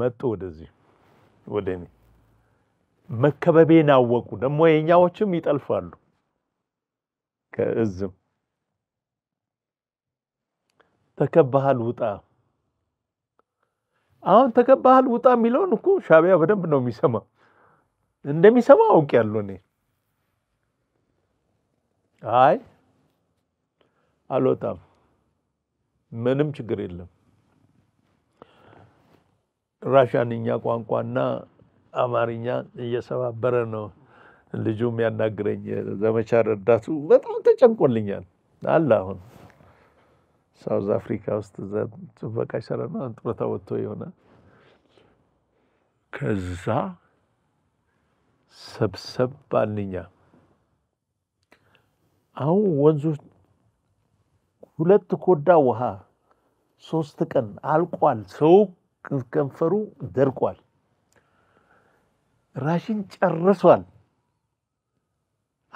መጡ ወደዚህ ወደ እኔ መከበቤን አወቁ። ደግሞ የእኛዎችም ይጠልፋሉ ከእዝም ተከባሃል ውጣ። አሁን ተከባሃል ውጣ የሚለውን እኮ ሻቢያ በደንብ ነው የሚሰማ እንደሚሰማ አውቅ ያለው እኔ አይ አልወጣም፣ ምንም ችግር የለም። ራሻንኛ ቋንቋና አማርኛ እየሰባበረ ነው ልጁ የሚያናግረኝ። ዘመቻ ረዳቱ በጣም ተጨንቆልኛል አለ። አሁን ሳውዝ አፍሪካ ውስጥ ጥበቃ ይሰራና ጡረታ ወጥቶ የሆነ ከዛ ሰብሰብ አልኛ አሁን ወንዙ ሁለት ኮዳ ውሃ ሶስት ቀን አልቋል። ሰው ከንፈሩ ደርቋል። ራሽን ጨርሷል።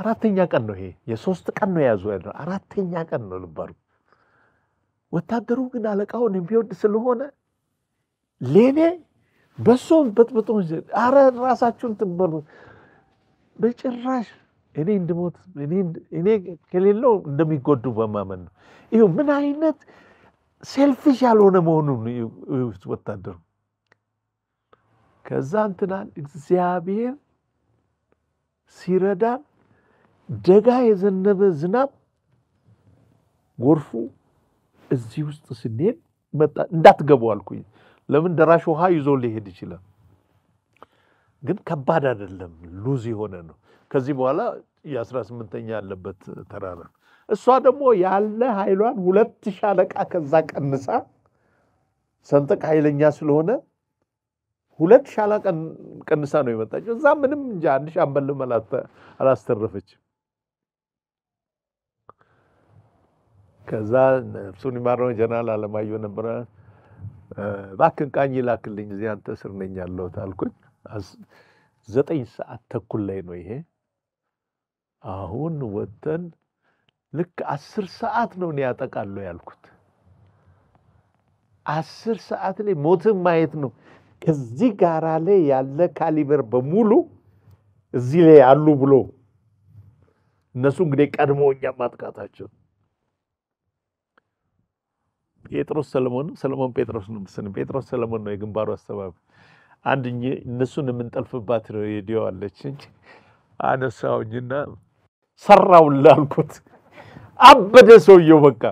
አራተኛ ቀን ነው ይሄ። የሶስት ቀን ነው የያዙ ያለ አራተኛ ቀን ነው ልባሉ። ወታደሩ ግን አለቃውን የሚወድ ስለሆነ ሌኔ በሶን በጥብጦ አረ ራሳችሁን ትበሉ በጭራሽ እኔ እንድሞት እኔ ከሌለው እንደሚጎዱ በማመን ነው። ይኸው ምን አይነት ሴልፊሽ ያልሆነ መሆኑን ወታደሩ። ከዛ እንትናል እግዚአብሔር ሲረዳን ደጋ የዘነበ ዝናብ ጎርፉ እዚህ ውስጥ ስንሄድ መጣ። እንዳትገቡ አልኩኝ። ለምን ደራሽ ውሃ ይዞ ሊሄድ ይችላል፣ ግን ከባድ አይደለም፣ ሉዝ የሆነ ነው። ከዚህ በኋላ የአስራ ስምንተኛ ያለበት ተራራ እሷ ደግሞ ያለ ኃይሏን ሁለት ሻለቃ ከዛ ቀንሳ ሰንጠቅ ኃይለኛ ስለሆነ ሁለት ሻለቃ ቀንሳ ነው የመጣችው። እዛ ምንም እንጂ አንድ ሻምበል አላስተረፈችም። ከዛ ነፍሱን ይማረው ጀነራል አለማየሁ ነበረ። እባክህን ቃኝ ላክልኝ፣ እዚህ አንተ ስር ነኝ ያለሁት አልኩኝ። ዘጠኝ ሰዓት ተኩል ላይ ነው ይሄ አሁን ወጥተን ልክ አስር ሰዓት ነው እኔ ያጠቃለሁ ያልኩት። አስር ሰዓት ላይ ሞትን ማየት ነው። ከዚህ ጋራ ላይ ያለ ካሊበር በሙሉ እዚህ ላይ አሉ ብሎ እነሱ እንግዲህ ቀድሞ እኛ ማጥቃታቸው ጴጥሮስ ሰለሞን ሰለሞን ጴጥሮስ ነው ምስን ጴጥሮስ ሰለሞን ነው የግንባሩ አስተባብ አንድ እነሱን የምንጠልፍባት ነው ዲዮ አለች እንጂ አነሳውኝና ሰራው አልኩት። አበደ ሰውየው በቃ።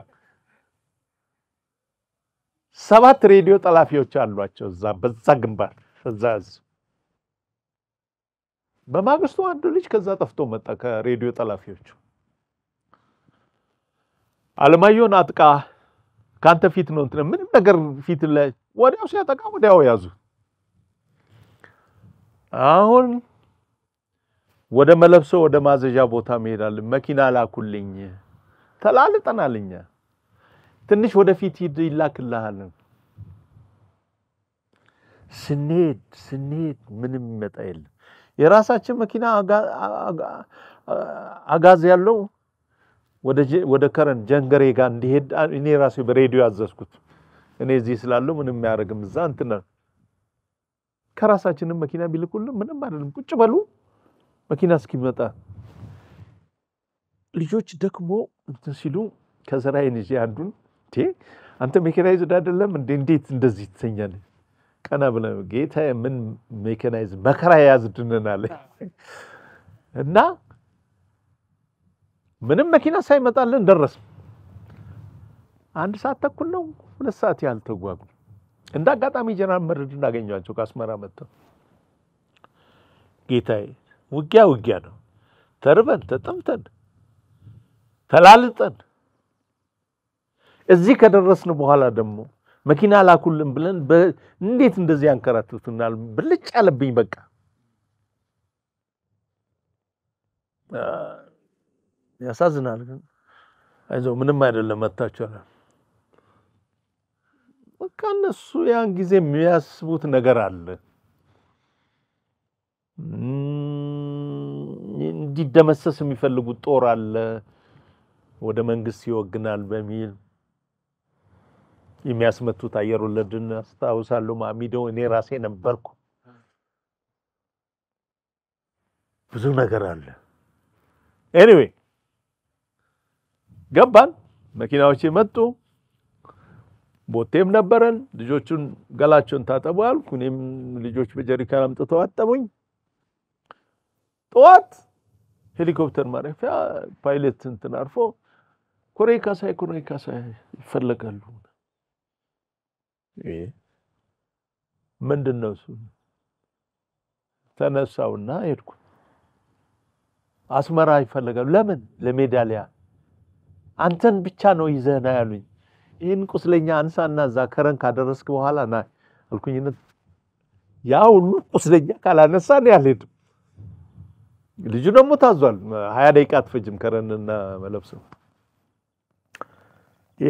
ሰባት ሬዲዮ ጠላፊዎች አሏቸው እዛ በዛ ግንባር እዛ በማግስቱ አንዱ ልጅ ከዛ ጠፍቶ መጣ። ከሬዲዮ ጠላፊዎቹ አለማየሁን አጥቃ ከአንተ ፊት ነው እንትን ምንም ነገር ፊት ላይ ወዲያው ሲያጠቃ ወዲያው ያዙ አሁን ወደ መለብሶ ወደ ማዘዣ ቦታ መሄዳለን። መኪና ላኩልኝ ተላልጠናልኛ ትንሽ ወደፊት ሂድ ይላክልሃል። ስንሄድ ስንሄድ ምንም ይመጣ የለም። የራሳችን መኪና አጋዝ ያለው ወደ ከረን ጀንገሬ ጋር እንዲሄድ እኔ ራሴ በሬዲዮ ያዘዝኩት። እኔ እዚህ ስላለው ምንም አያደርግም። እዛ እንትን ከራሳችንም መኪና ቢልኩልን ምንም አይደለም። ቁጭ በሉ መኪና እስኪመጣ ልጆች ደክሞ እንትን ሲሉ ከስራዬን ይዤ አንዱን አንተ ሜካናይዝ አይደለም እንዴ? እንዴት እንደዚህ ትተኛለህ? ቀና ብለ ጌታ ምን ሜካናይዝ መከራ ያዝድነናል። እና ምንም መኪና ሳይመጣልን ደረስም። አንድ ሰዓት ተኩል ነው ሁለት ሰዓት ያህል ተጓጉ። እንደ አጋጣሚ ጀነራል መርድ እናገኘኋቸው ከአስመራ መጥተው ጌታዬ ውጊያ ውጊያ ነው። ተርበን ተጠምተን ተላልጠን እዚህ ከደረስን በኋላ ደግሞ መኪና ላኩልን ብለን እንዴት እንደዚህ ያንከራትቱናል? ብልጭ አለብኝ። በቃ ያሳዝናል። ግን አይዞህ ምንም አይደለም መታችኋል። በቃ እነሱ ያን ጊዜ የሚያስቡት ነገር አለ እንዲደመሰስ የሚፈልጉት ጦር አለ፣ ወደ መንግስት ይወግናል በሚል የሚያስመቱት አየር ወለድን አስታውሳለሁ። ማሚዶ እኔ ራሴ ነበርኩ። ብዙ ነገር አለ። ኤኒዌይ ገባን፣ መኪናዎች መጡ። ቦቴም ነበረን። ልጆቹን ገላቸውን ታጠቡ አልኩ። እኔም ልጆች በጀሪካን አምጥተው አጠቡኝ። ጠዋት ሄሊኮፕተር ማረፊያ ፓይለት እንትን አርፎ ኮሬ ካሳይ ኮሬ ካሳይ ይፈለጋሉ። ምንድን ነው እሱ? ተነሳውና ሄድኩ። አስመራ ይፈለጋሉ። ለምን? ለሜዳሊያ። አንተን ብቻ ነው ይዘህና ያሉኝ። ይህን ቁስለኛ አንሳና እዛ ከረን ካደረስክ በኋላ ና አልኩኝነት። ያ ሁሉ ቁስለኛ ካላነሳ ነው ያልሄድም ልጁ ደግሞ ታዟል። ሀያ ደቂቃ አትፈጅም ከረንና መለብሰ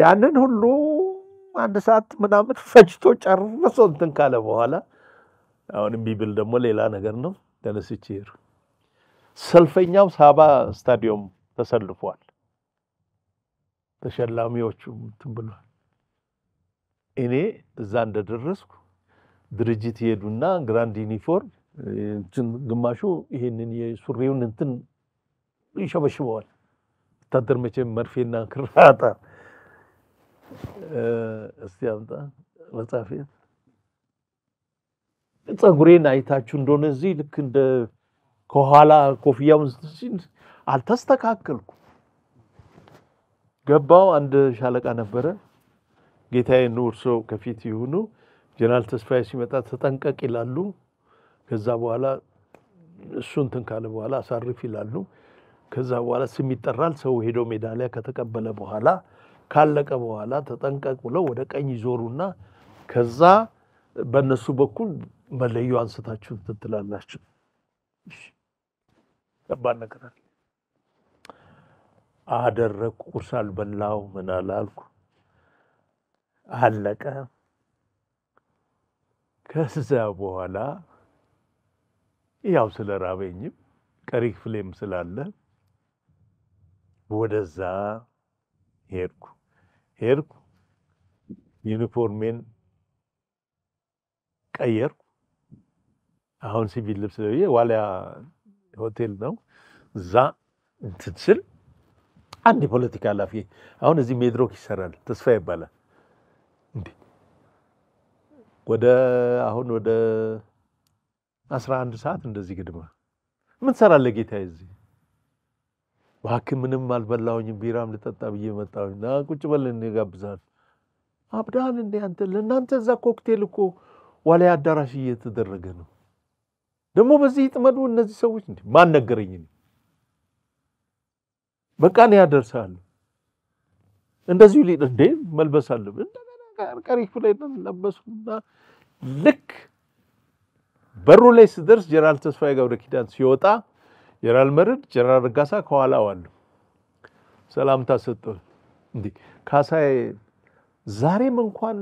ያንን ሁሉ አንድ ሰዓት ምናምን ፈጅቶ ጨርሶ እንትን ካለ በኋላ አሁን ቢብል ደግሞ ሌላ ነገር ነው። ተነስቼ ሄዱ። ሰልፈኛው ሳባ ስታዲየም ተሰልፏል። ተሸላሚዎቹ እንትን ብሏል። እኔ እዛ እንደደረስኩ ድርጅት ይሄዱና ግራንድ ዩኒፎርም እንትን ግማሹ ይሄንን የሱሪውን እንትን ይሸበሽበዋል። ወታደር መቼም መርፌና ክራጣ እስቲ አምጣ መጽሐፌ ጸጉሬን አይታችሁ እንደሆነ እዚህ ልክ እንደ ከኋላ ኮፍያውን አልተስተካከልኩ ገባው። አንድ ሻለቃ ነበረ። ጌታዬ ኑር ሰው ከፊት ይሁኑ ጀነራል ተስፋዬ ሲመጣ ተጠንቀቅ ይላሉ። ከዛ በኋላ እሱ እንትን ካለ በኋላ አሳርፍ ይላሉ። ከዛ በኋላ ስም ይጠራል። ሰው ሄዶ ሜዳሊያ ከተቀበለ በኋላ ካለቀ በኋላ ተጠንቀቅ ብለው ወደ ቀኝ ይዞሩና ከዛ በእነሱ በኩል መለዩ አንስታችሁ ትትላላችሁ። ከባድ ነገር አለ። አደረግኩ፣ ቁርስ አልበላው፣ ምን አላልኩ፣ አለቀ። ከዛ በኋላ ያው ስለ ራበኝም ቀሪ ክፍሌም ስላለ ወደዛ ሄድኩ ሄድኩ ዩኒፎርሜን ቀየርኩ። አሁን ሲቪል ልብስ ለብዬ ዋሊያ ሆቴል ነው። እዛ እንትን ስል አንድ የፖለቲካ ኃላፊ አሁን እዚህ ሜድሮክ ይሰራል ተስፋ ይባላል። እንዴ ወደ አሁን ወደ አስራ አንድ ሰዓት እንደዚህ ግድማ ምን ሰራለ ጌታ እዚህ እባክህ ምንም አልበላሁኝም ቢራም ልጠጣ ብዬ መጣሁ እና ቁጭ በል እንጋብዛል አብዳል እንዴ አንተ ለእናንተ እዛ ኮክቴል እኮ ዋላይ አዳራሽ እየተደረገ ነው ደግሞ በዚህ ጥመዱ እነዚህ ሰዎች እንዴ ማን ነገረኝ በቃ ነው ያደርሳል እንደዚሁ ሊጥ እንዴ መልበስ አለብን ቀሪ ላይ ለበሱና ልክ በሩ ላይ ስደርስ ጀነራል ተስፋዬ ገብረ ኪዳን ሲወጣ ጀነራል መርድ፣ ጀነራል ረጋሳ ከኋላ ዋሉ። ሰላምታ ሰጠው። እንዴ ካሳዬ ዛሬም እንኳን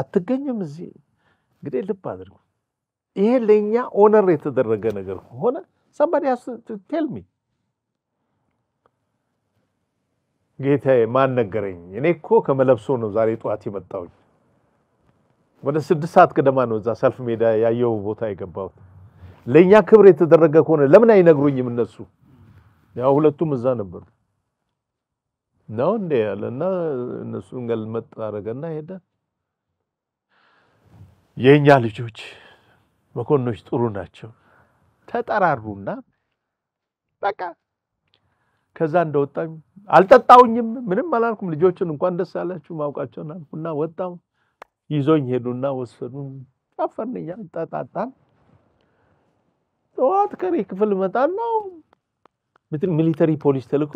አትገኝም እዚህ። እንግዲህ ልብ አድርጉ፣ ይሄ ለእኛ ኦነር የተደረገ ነገር ከሆነ ሰምባዲ ቴልሚ ጌታዬ ማን ነገረኝ? እኔ እኮ ከመለብሶ ነው ዛሬ ጠዋት የመጣሁኝ። ወደ ስድስት ሰዓት ገደማ ነው እዛ ሰልፍ ሜዳ ያየው ቦታ የገባሁት። ለእኛ ክብር የተደረገ ከሆነ ለምን አይነግሩኝም እነሱ? ያው ሁለቱም እዛ ነበሩ ነው እንደ ያለና እነሱን ገልመጥ አደረገና ሄደ። የእኛ ልጆች መኮንኖች ጥሩ ናቸው ተጠራሩና በቃ ከዛ እንደወጣኝ አልጠጣውኝም፣ ምንም አላልኩም። ልጆችን እንኳን ደስ ያላችሁ ማውቃቸውን አልኩና ወጣው። ይዞኝ ሄዱና ወሰዱ። ጨፈርን ጠጣጣን ጠዋት ከሬ ክፍል እመጣለሁ። ሚሊተሪ ፖሊስ ተልኮ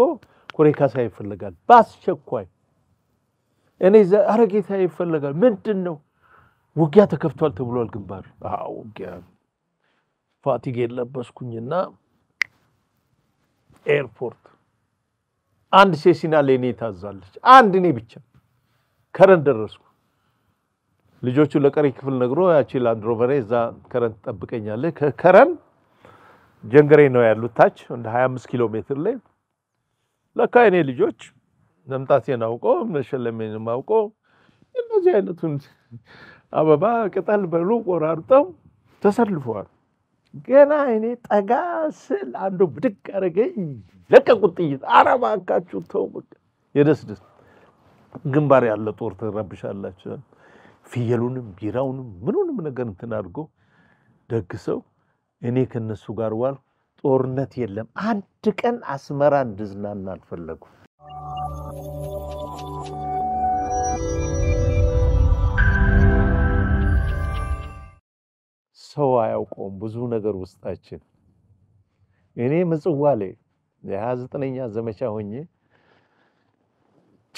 ኩሬ ካሳ ይፈለጋል በአስቸኳይ። እኔ ኧረ ጌታ ይፈለጋል። ምንድን ነው ውጊያ ተከፍቷል ተብሏል። ግንባር ውጊያ ፋቲግ የለበስኩኝና ኤርፖርት አንድ ሴሲና ለእኔ ታዛለች። አንድ እኔ ብቻ ከረን ደረስኩ። ልጆቹን ለቀሪ ክፍል ነግሮ ያቺ ላንድ እዛ ከረን ትጠብቀኛለ ከከረን ጀንገሬ ነው ያሉት ታች እንደ 25 ኪሎ ሜትር ላይ ለካ የኔ ልጆች መምጣቴን አውቆ መሸለሜንም አውቆ እነዚህ አይነቱን አበባ ቅጠል በሉ ቆራርጠው ተሰልፈዋል። ገና እኔ ጠጋ ስል አንዱ ብድግ አደረገኝ። ለቀቁት ጥይት። ኧረ እባካችሁ ተው፣ የደስደስ ግንባር ያለ ጦር ትረብሻላችሁ። ፍየሉንም ቢራውንም ምኑንም ነገር እንትን አድርጎ ደግሰው እኔ ከነሱ ጋር ዋል። ጦርነት የለም። አንድ ቀን አስመራ እንድዝናና አልፈለጉ። ሰው አያውቀውም ብዙ ነገር ውስጣችን። እኔ ምጽዋ ላይ የሀያ ዘጠነኛ ዘመቻ ሆኜ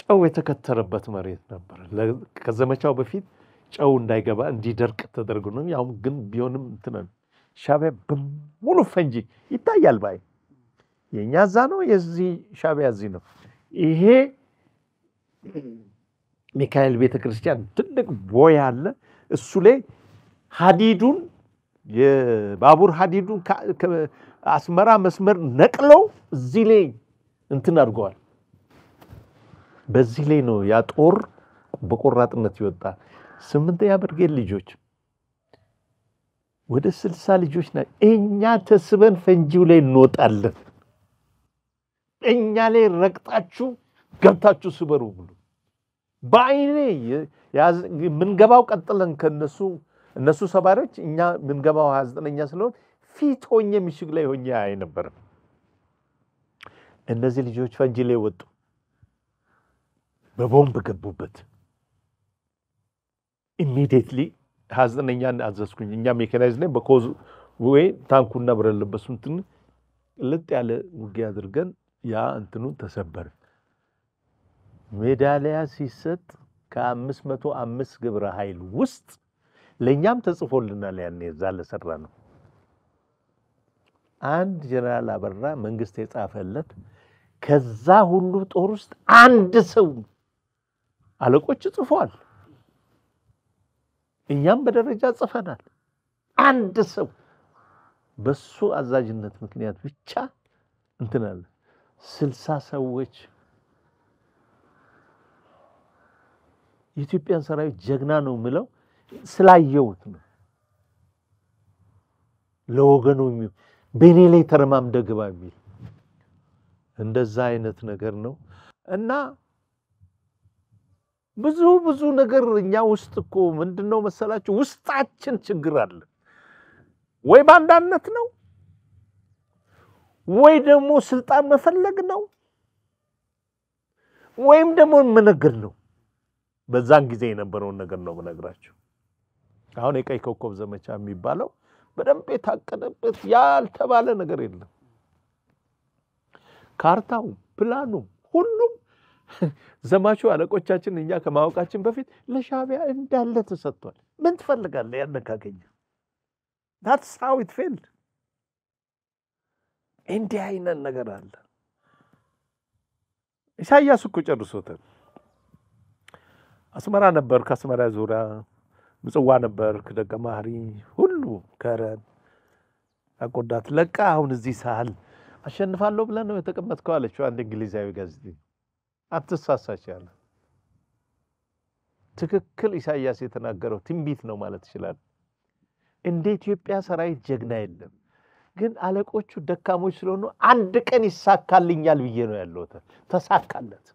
ጨው የተከተረበት መሬት ነበር ከዘመቻው በፊት ጨው እንዳይገባ እንዲደርቅ ተደርጎ ነው። ያው ግን ቢሆንም እንትነ ሻቢያ በሙሉ ፈንጂ ይታያል። ባይ የእኛ እዛ ነው፣ የዚህ ሻቢያ እዚህ ነው። ይሄ ሚካኤል ቤተ ክርስቲያን ትልቅ ቦይ አለ። እሱ ላይ ሀዲዱን የባቡር ሀዲዱን አስመራ መስመር ነቅለው እዚህ ላይ እንትን አድርገዋል። በዚህ ላይ ነው ያ ጦር በቆራጥነት ይወጣል። ስምንተኛ ብርጌድ ልጆች ወደ ስልሳ ልጆች ና እኛ ተስበን ፈንጂው ላይ እንወጣለን። እኛ ላይ ረግጣችሁ ገብታችሁ ስበሩ ብሎ በአይኔ ምንገባው ቀጥለን ከነሱ እነሱ ሰባሪዎች እኛ ምንገባው ሀያ ዘጠነኛ ስለሆን ፊት ሆኜ ምሽግ ላይ ሆኜ አይነበርም። እነዚህ ልጆች ፈንጂ ላይ ወጡ፣ በቦምብ ገቡበት። ኢሚዲየትሊ ሀዘን እኛን አዘዝኩኝ። እኛ ሜካናይዝ ላይ በኮዝ ወይ ታንኩና ብረት ለበሱ እንትን ቅልጥ ያለ ውጊያ አድርገን ያ እንትኑ ተሰበር። ሜዳሊያ ሲሰጥ ከአምስት መቶ አምስት ግብረ ኃይል ውስጥ ለእኛም ተጽፎልናል። ያኔ እዛ ለሰራ ነው አንድ ጀነራል አበራ መንግስት የጻፈለት ከዛ ሁሉ ጦር ውስጥ አንድ ሰው አለቆች ጽፏል። እኛም በደረጃ ጽፈናል። አንድ ሰው በሱ አዛዥነት ምክንያት ብቻ እንትናለ ስልሳ ሰዎች የኢትዮጵያን ሰራዊት ጀግና ነው የምለው ስላየሁት ነው። ለወገኑ በእኔ ላይ ተረማምደ ግባ የሚል እንደዛ አይነት ነገር ነው እና ብዙ ብዙ ነገር እኛ ውስጥ እኮ ምንድነው መሰላችሁ ውስጣችን ችግር አለ። ወይ ባንዳነት ነው ወይ ደግሞ ስልጣን መፈለግ ነው ወይም ደግሞ መነገድ ነው። በዛን ጊዜ የነበረውን ነገር ነው ብነግራችሁ። አሁን የቀይ ኮከብ ዘመቻ የሚባለው በደንብ የታቀደበት ያልተባለ ነገር የለም። ካርታውም ፕላኑም ሁሉም ዘማቹ አለቆቻችን እኛ ከማወቃችን በፊት ለሻቢያ እንዳለ ተሰጥቷል። ምን ትፈልጋለ ያንን ካገኘ ታትስ ሃው ኢት ፌልድ። እንዲህ አይነት ነገር አለ። ኢሳያስ እኮ ጨርሶታል። አስመራ ነበር፣ ከአስመራ ዙሪያ ምጽዋ ነበር፣ ደቀ ማህሪ ሁሉ ከረን አቆዳት ለቃ አሁን እዚህ ሳህል አሸንፋለሁ ብለን ነው የተቀመጥከው አለችው አንድ እንግሊዛዊ ጋዜጠኛ ያለ ትክክል ኢሳያስ የተናገረው ትንቢት ነው ማለት ይችላል። እንደ ኢትዮጵያ ሰራዊት ጀግና የለም፣ ግን አለቆቹ ደካሞች ስለሆኑ አንድ ቀን ይሳካልኛል ብዬ ነው ያለው። ተሳካለት።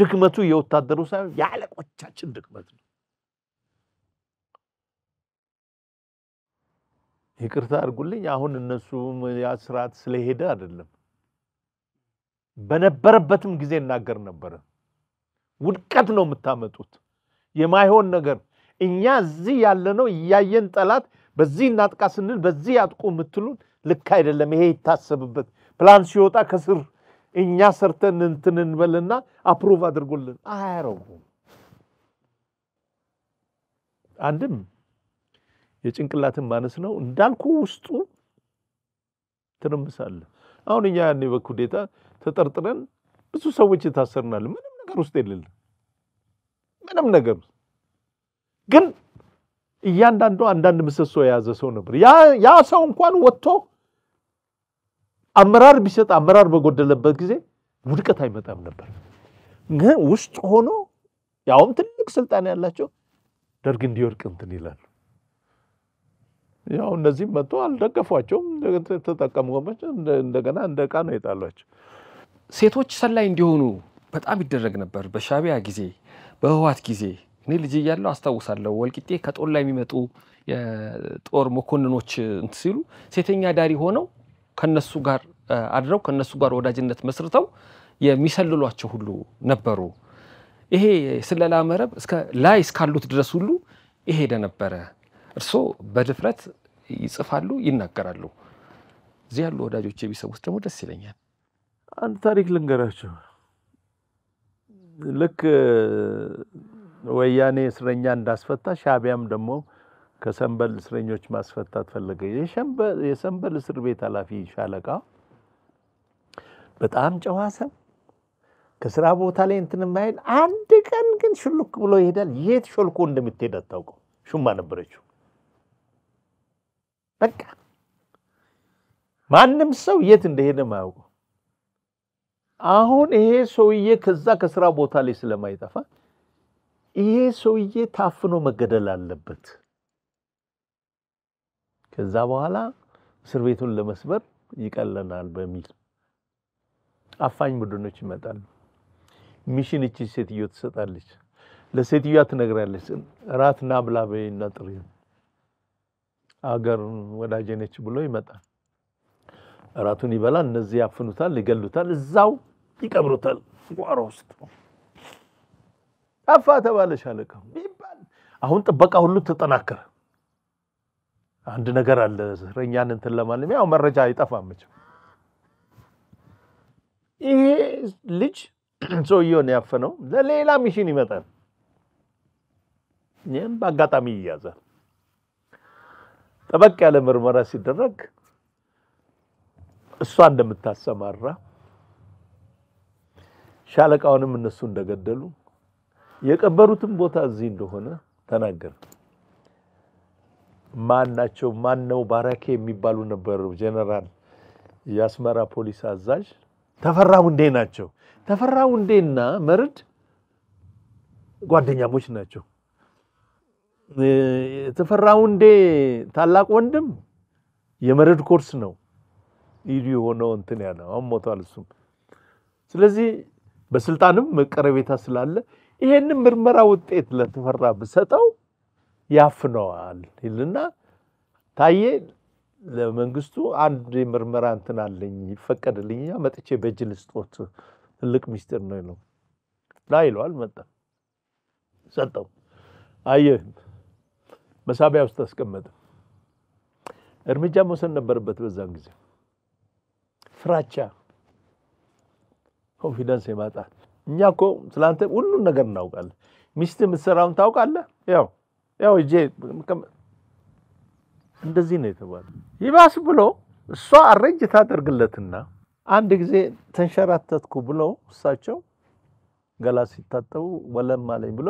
ድክመቱ የወታደሩ ሳይሆን የአለቆቻችን ድክመት ነው። ይቅርታ አድርጉልኝ። አሁን እነሱ ያ ስርዓት ስለሄደ አይደለም በነበረበትም ጊዜ እናገር ነበረ። ውድቀት ነው የምታመጡት፣ የማይሆን ነገር። እኛ እዚህ ያለነው እያየን ጠላት በዚህ እናጥቃ ስንል በዚህ አጥቁ የምትሉን ልክ አይደለም። ይሄ ይታሰብበት። ፕላን ሲወጣ ከስር እኛ ሰርተን እንትን እንበልና አፕሩቭ አድርጎልን አያረጉም። አንድም የጭንቅላትን ማነስ ነው እንዳልኩ፣ ውስጡ ትርምሳለ። አሁን እኛ ያኔ በኩዴታ ተጠርጥረን ብዙ ሰዎች የታሰርናል። ምንም ነገር ውስጥ የሌለን ምንም ነገር ውስጥ ግን እያንዳንዱ አንዳንድ ምሰሶ የያዘ ሰው ነበር። ያ ሰው እንኳን ወጥቶ አመራር ቢሰጥ አመራር በጎደለበት ጊዜ ውድቀት አይመጣም ነበር። ውስጥ ሆኖ ያውም ትልቅ ስልጣን ያላቸው ደርግ እንዲወድቅ እንትን ይላሉ። ያው እነዚህም መጥቶ አልደገፏቸውም፣ ተጠቀሙ እንደገና እንደ ዕቃ ነው የጣሏቸው። ሴቶች ሰላይ እንዲሆኑ በጣም ይደረግ ነበር። በሻቢያ ጊዜ፣ በህወሓት ጊዜ እኔ ልጅ እያለሁ አስታውሳለሁ። ወልቂጤ ከጦር ላይ የሚመጡ የጦር መኮንኖች እንትን ሲሉ ሴተኛ ዳሪ ሆነው ከነሱ ጋር አድረው ከነሱ ጋር ወዳጅነት መስርተው የሚሰልሏቸው ሁሉ ነበሩ። ይሄ ስለላ መረብ እስከ ላይ እስካሉት ድረስ ሁሉ ይሄደ ነበረ። እርስዎ በድፍረት ይጽፋሉ፣ ይናገራሉ። እዚህ ያሉ ወዳጆች ቢሰሙት ደግሞ ደስ ይለኛል። አንድ ታሪክ ልንገራችሁ። ልክ ወያኔ እስረኛ እንዳስፈታ ሻቢያም ደግሞ ከሰንበል እስረኞች ማስፈታት ፈለገ። የሰንበል እስር ቤት ኃላፊ ሻለቃ በጣም ጨዋ ሰው ከስራ ቦታ ላይ እንትን የማይል አንድ ቀን ግን ሹልክ ብሎ ይሄዳል። የት ሾልኮ እንደምትሄድ አታውቀው። ሹማ ነበረችው። በቃ ማንም ሰው የት እንደሄደ ማያውቀው አሁን ይሄ ሰውዬ ከዛ ከስራ ቦታ ላይ ስለማይጠፋ ይሄ ሰውዬ ታፍኖ መገደል አለበት። ከዛ በኋላ እስር ቤቱን ለመስበር ይቀለናል በሚል አፋኝ ቡድኖች ይመጣሉ። ሚሽን እቺ ሴትዮ ትሰጣለች። ለሴትዮዋ ትነግራለች። ራት ና ብላ በይና ጥሪ አገር ወዳጄ ነች ብሎ ይመጣል። እራቱን ይበላል፣ እነዚህ ያፍኑታል፣ ይገሉታል፣ እዛው ይቀብሩታል ጓሮ ውስጥ። ጠፋ ተባለ ሻለቃው ይባል። አሁን ጥበቃ ሁሉ ተጠናከረ። አንድ ነገር አለ እስረኛን እንትን ለማለም ያው መረጃ አይጠፋም። ይሄ ልጅ ሰውየውን ያፈነው ለሌላ ሚሽን ይመጣል። ይህም በአጋጣሚ ይያዛል። ጠበቅ ያለ ምርመራ ሲደረግ እሷ እንደምታሰማራ ሻለቃውንም እነሱ እንደገደሉ የቀበሩትም ቦታ እዚህ እንደሆነ ተናገር ማን ናቸው? ማን ነው? ባራኬ የሚባሉ ነበር ጀነራል፣ የአስመራ ፖሊስ አዛዥ ተፈራ ውንዴ ናቸው። ተፈራ ውንዴና መርድ ጓደኛሞች ናቸው። ተፈራ ውንዴ ታላቅ ወንድም የመርድ ኮርስ ነው። ኢዲ ሆኖ እንትን ያለ አሁን ሞቷል እሱም። ስለዚህ በስልጣንም ቀረቤታ ስላለ ይሄንን ምርመራ ውጤት ለተፈራ ብሰጠው ያፍነዋል ይልና ታዬ ለመንግስቱ አንድ ምርመራ እንትን አለኝ ይፈቀድልኝና መጥቼ በእጅ ልስጦት ትልቅ ሚስጥር ነው ይለው ላ ይለዋል። መጣ ሰጠው። አየ መሳቢያ ውስጥ አስቀመጠ። እርምጃ መውሰድ ነበረበት በዛን ጊዜ ፍራቻ፣ ኮንፊደንስ የማጣት እኛ እኮ ስለአንተ ሁሉን ነገር እናውቃለን። ሚስት የምትሰራውን ታውቃለህ። ያው ያው እጄ እንደዚህ ነው የተባለ። ይባስ ብሎ እሷ አረጅ ታደርግለትና አንድ ጊዜ ተንሸራተትኩ ብሎ እሳቸው ገላ ሲታጠቡ ወለም አለኝ ብሎ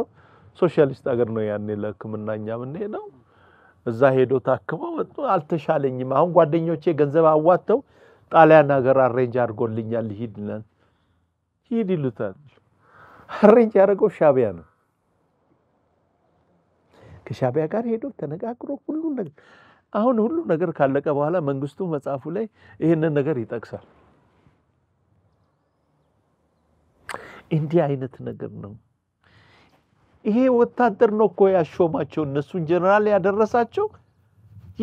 ሶሻሊስት አገር ነው ያኔ ለሕክምና እኛ የምንሄደው እዛ ሄዶ ታክመው አልተሻለኝም። አሁን ጓደኞቼ ገንዘብ አዋተው. ጣሊያን ሀገር አሬንጅ አድርጎልኛል ሂድነን ሂድ ይሉታል። አሬንጅ ያደረገው ሻቢያ ነው። ከሻቢያ ጋር ሄዶ ተነጋግሮ ሁሉ ነገር አሁን ሁሉ ነገር ካለቀ በኋላ መንግስቱ መጽሐፉ ላይ ይህንን ነገር ይጠቅሳል። እንዲህ አይነት ነገር ነው። ይሄ ወታደር ነው እኮ ያሾማቸው እነሱን ጀነራል ያደረሳቸው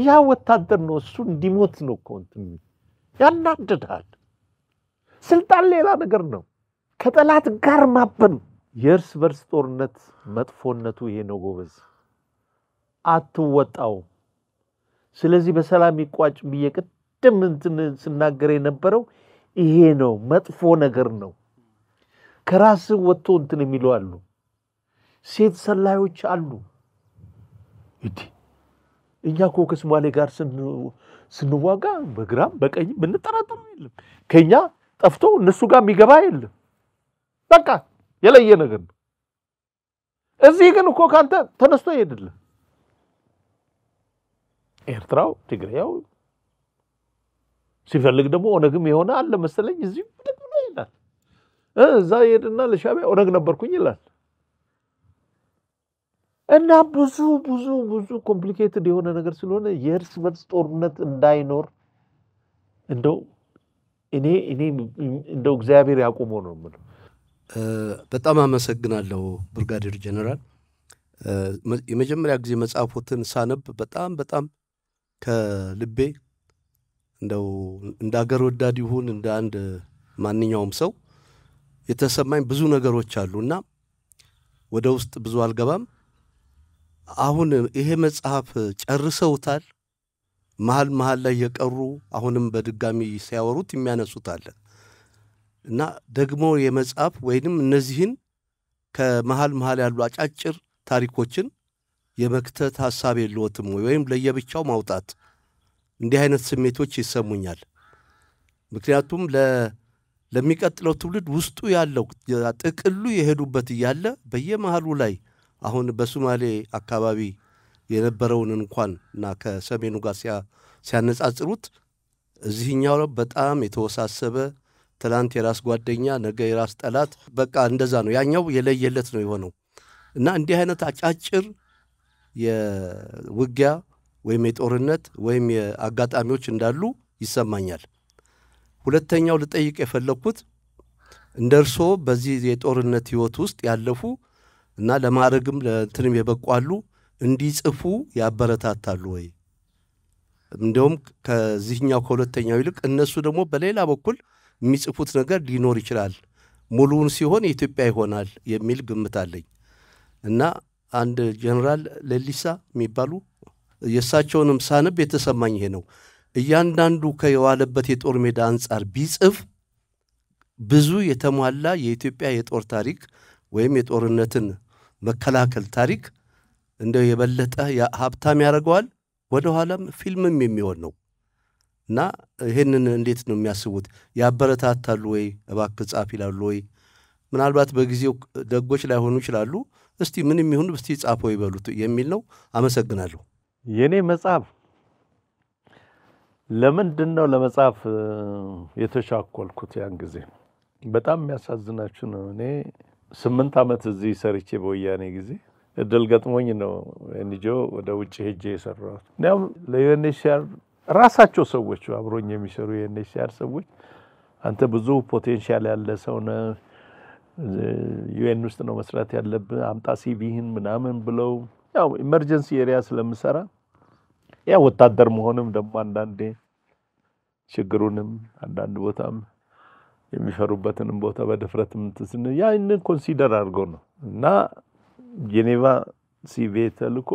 ያ ወታደር ነው። እሱ እንዲሞት ነው እኮ ያናድዳል ስልጣን ሌላ ነገር ነው። ከጠላት ጋር ማበን የእርስ በርስ ጦርነት መጥፎነቱ ይሄ ነው ጎበዝ፣ አትወጣው። ስለዚህ በሰላም ይቋጭ ብዬ ቅድም እንትን ስናገር የነበረው ይሄ ነው፣ መጥፎ ነገር ነው። ከራስ ወጥቶ እንትን የሚሉ አሉ፣ ሴት ሰላዮች አሉ። እኛ እኮ ከሶማሌ ጋር ስንዋጋ በግራም በቀኝም ብንጠራጠረው የለም። ከኛ ጠፍቶ እነሱ ጋር የሚገባ የለም። በቃ የለየ ነገር ነው። እዚህ ግን እኮ ካንተ ተነስቶ ይሄድልህ። ኤርትራው፣ ትግሬያው ሲፈልግ ደግሞ ኦነግም የሆነ አለ መሰለኝ እዚህ ይላል። እዛ ይሄድና ለሻቢያ ኦነግ ነበርኩኝ ይላል። እና ብዙ ብዙ ብዙ ኮምፕሊኬትድ የሆነ ነገር ስለሆነ የእርስ በርስ ጦርነት እንዳይኖር እንደው እኔ እኔ እንደው እግዚአብሔር ያቆመው ነው የምለው። በጣም አመሰግናለሁ ብርጋዴር ጀነራል። የመጀመሪያ ጊዜ መጽሐፎትን ሳነብ በጣም በጣም ከልቤ እንደው እንደ አገር ወዳድ ይሁን እንደ አንድ ማንኛውም ሰው የተሰማኝ ብዙ ነገሮች አሉ እና ወደ ውስጥ ብዙ አልገባም። አሁን ይሄ መጽሐፍ ጨርሰውታል። መሀል መሀል ላይ የቀሩ አሁንም በድጋሚ ሲያወሩት የሚያነሱት አለ እና ደግሞ የመጽሐፍ ወይንም እነዚህን ከመሀል መሀል ያሉ አጫጭር ታሪኮችን የመክተት ሀሳብ የለወትም ወይም ለየብቻው ማውጣት እንዲህ አይነት ስሜቶች ይሰሙኛል። ምክንያቱም ለሚቀጥለው ትውልድ ውስጡ ያለው ጥቅሉ የሄዱበት እያለ በየመሃሉ ላይ አሁን በሱማሌ አካባቢ የነበረውን እንኳን እና ከሰሜኑ ጋር ሲያነጻጽሩት እዚህኛው በጣም የተወሳሰበ ትላንት የራስ ጓደኛ ነገ የራስ ጠላት፣ በቃ እንደዛ ነው። ያኛው የለየለት ነው የሆነው እና እንዲህ አይነት አጫጭር የውጊያ ወይም የጦርነት ወይም የአጋጣሚዎች እንዳሉ ይሰማኛል። ሁለተኛው ልጠይቅ የፈለግኩት እንደ እርስዎ በዚህ የጦርነት ህይወት ውስጥ ያለፉ እና ለማድረግም ለእንትንም የበቋሉ እንዲጽፉ ያበረታታሉ ወይ? እንዲሁም ከዚህኛው ከሁለተኛው ይልቅ እነሱ ደግሞ በሌላ በኩል የሚጽፉት ነገር ሊኖር ይችላል፣ ሙሉውን ሲሆን የኢትዮጵያ ይሆናል የሚል ግምት አለኝ እና አንድ ጀኔራል ሌሊሳ የሚባሉ የእሳቸውንም ሳንብ የተሰማኝ ይሄ ነው። እያንዳንዱ ከየዋለበት የጦር ሜዳ አንጻር ቢጽፍ ብዙ የተሟላ የኢትዮጵያ የጦር ታሪክ ወይም የጦርነትን መከላከል ታሪክ እንደው የበለጠ ሀብታም ያደርገዋል፣ ወደኋላም ፊልምም የሚሆን ነው እና ይህንን እንዴት ነው የሚያስቡት? ያበረታታሉ ወይ? እባክህ ጻፍ ይላሉ ወይ? ምናልባት በጊዜው ደጎች ላይሆኑ ይችላሉ። እስቲ ምን የሚሆኑ እስቲ ጻፎ ይበሉት የሚል ነው። አመሰግናለሁ። የእኔ መጽሐፍ ለምንድን ነው ለመጽሐፍ የተሻኮልኩት? ያን ጊዜ በጣም የሚያሳዝናችሁ ነው እኔ ስምንት ዓመት እዚህ ሰርቼ በወያኔ ጊዜ እድል ገጥሞኝ ነው እንጆ ወደ ውጭ ሄጄ የሰራሁት። እንዲያውም ለዩኤንኤችሲአር ራሳቸው ሰዎች አብሮኝ የሚሰሩ የዩኤንኤችሲአር ሰዎች አንተ ብዙ ፖቴንሻል ያለ ሰው ነህ፣ ዩኤን ውስጥ ነው መስራት ያለብህ፣ አምጣ ሲቪህን ምናምን ብለው ያው ኢመርጀንሲ ኤሪያ ስለምሰራ ያ ወታደር መሆንም ደግሞ አንዳንዴ ችግሩንም አንዳንድ ቦታም የሚፈሩበትንም ቦታ በድፍረት ምትስን ያንን ኮንሲደር አድርጎ ነው እና ጄኔቫ ሲቪ ተልኮ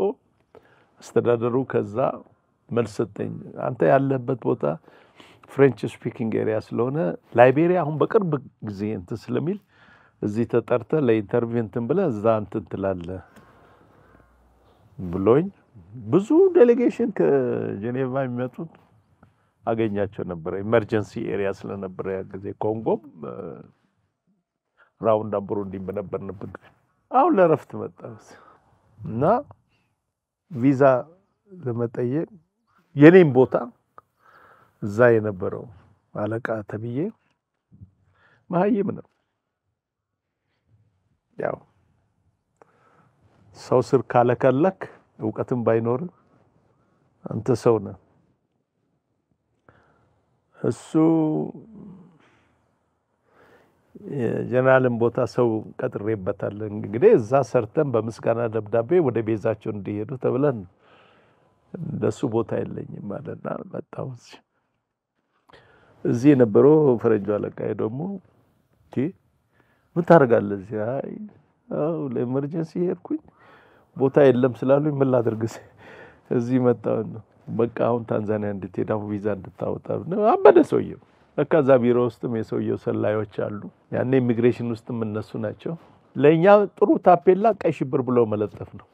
አስተዳደሩ ከዛ መልስ ሰጠኝ። አንተ ያለህበት ቦታ ፍሬንች ስፒኪንግ ኤሪያ ስለሆነ ላይቤሪያ አሁን በቅርብ ጊዜ እንትን ስለሚል እዚህ ተጠርተ ለኢንተርቪው እንትን እዛ እንትን ትላለህ ብሎኝ ብዙ ዴሌጌሽን ከጄኔቫ የሚመጡት አገኛቸው ነበረ። ኢመርጀንሲ ኤሪያ ስለነበረ ያ ጊዜ ኮንጎም ራውንድ አምቡሩንዲ በነበርንበት አሁን ለረፍት መጣ እና ቪዛ ለመጠየቅ የኔም ቦታ እዛ የነበረው አለቃ ተብዬ መሀይም ነው። ያው ሰው ስር ካለከለክ እውቀትም ባይኖርም አንተ ሰው ነህ። እሱ የጀነራልን ቦታ ሰው ቀጥሬበታል። እንግዲህ እዛ ሰርተን በምስጋና ደብዳቤ ወደ ቤዛቸው እንዲሄዱ ተብለን ለሱ ቦታ የለኝም አለና መጣሁ። እዚህ የነበረው ፈረንጆ አለቃዬ ደግሞ ምን ታደርጋለህ እዚህ? አይ ለኤመርጀንሲ ሄድኩኝ ቦታ የለም ስላሉኝ ምን ላድርግ እዚህ መጣሁ ነው በቃ አሁን ታንዛኒያ እንድትሄድ አሁን ቪዛ እንድታወጣ አበደ ሰውየው። በቃ እዛ ቢሮ ውስጥም የሰውየው ሰላዮች አሉ። ያኔ ኢሚግሬሽን ውስጥም እነሱ ናቸው። ለእኛ ጥሩ ታፔላ ቀይ ሽብር ብለው መለጠፍ ነው።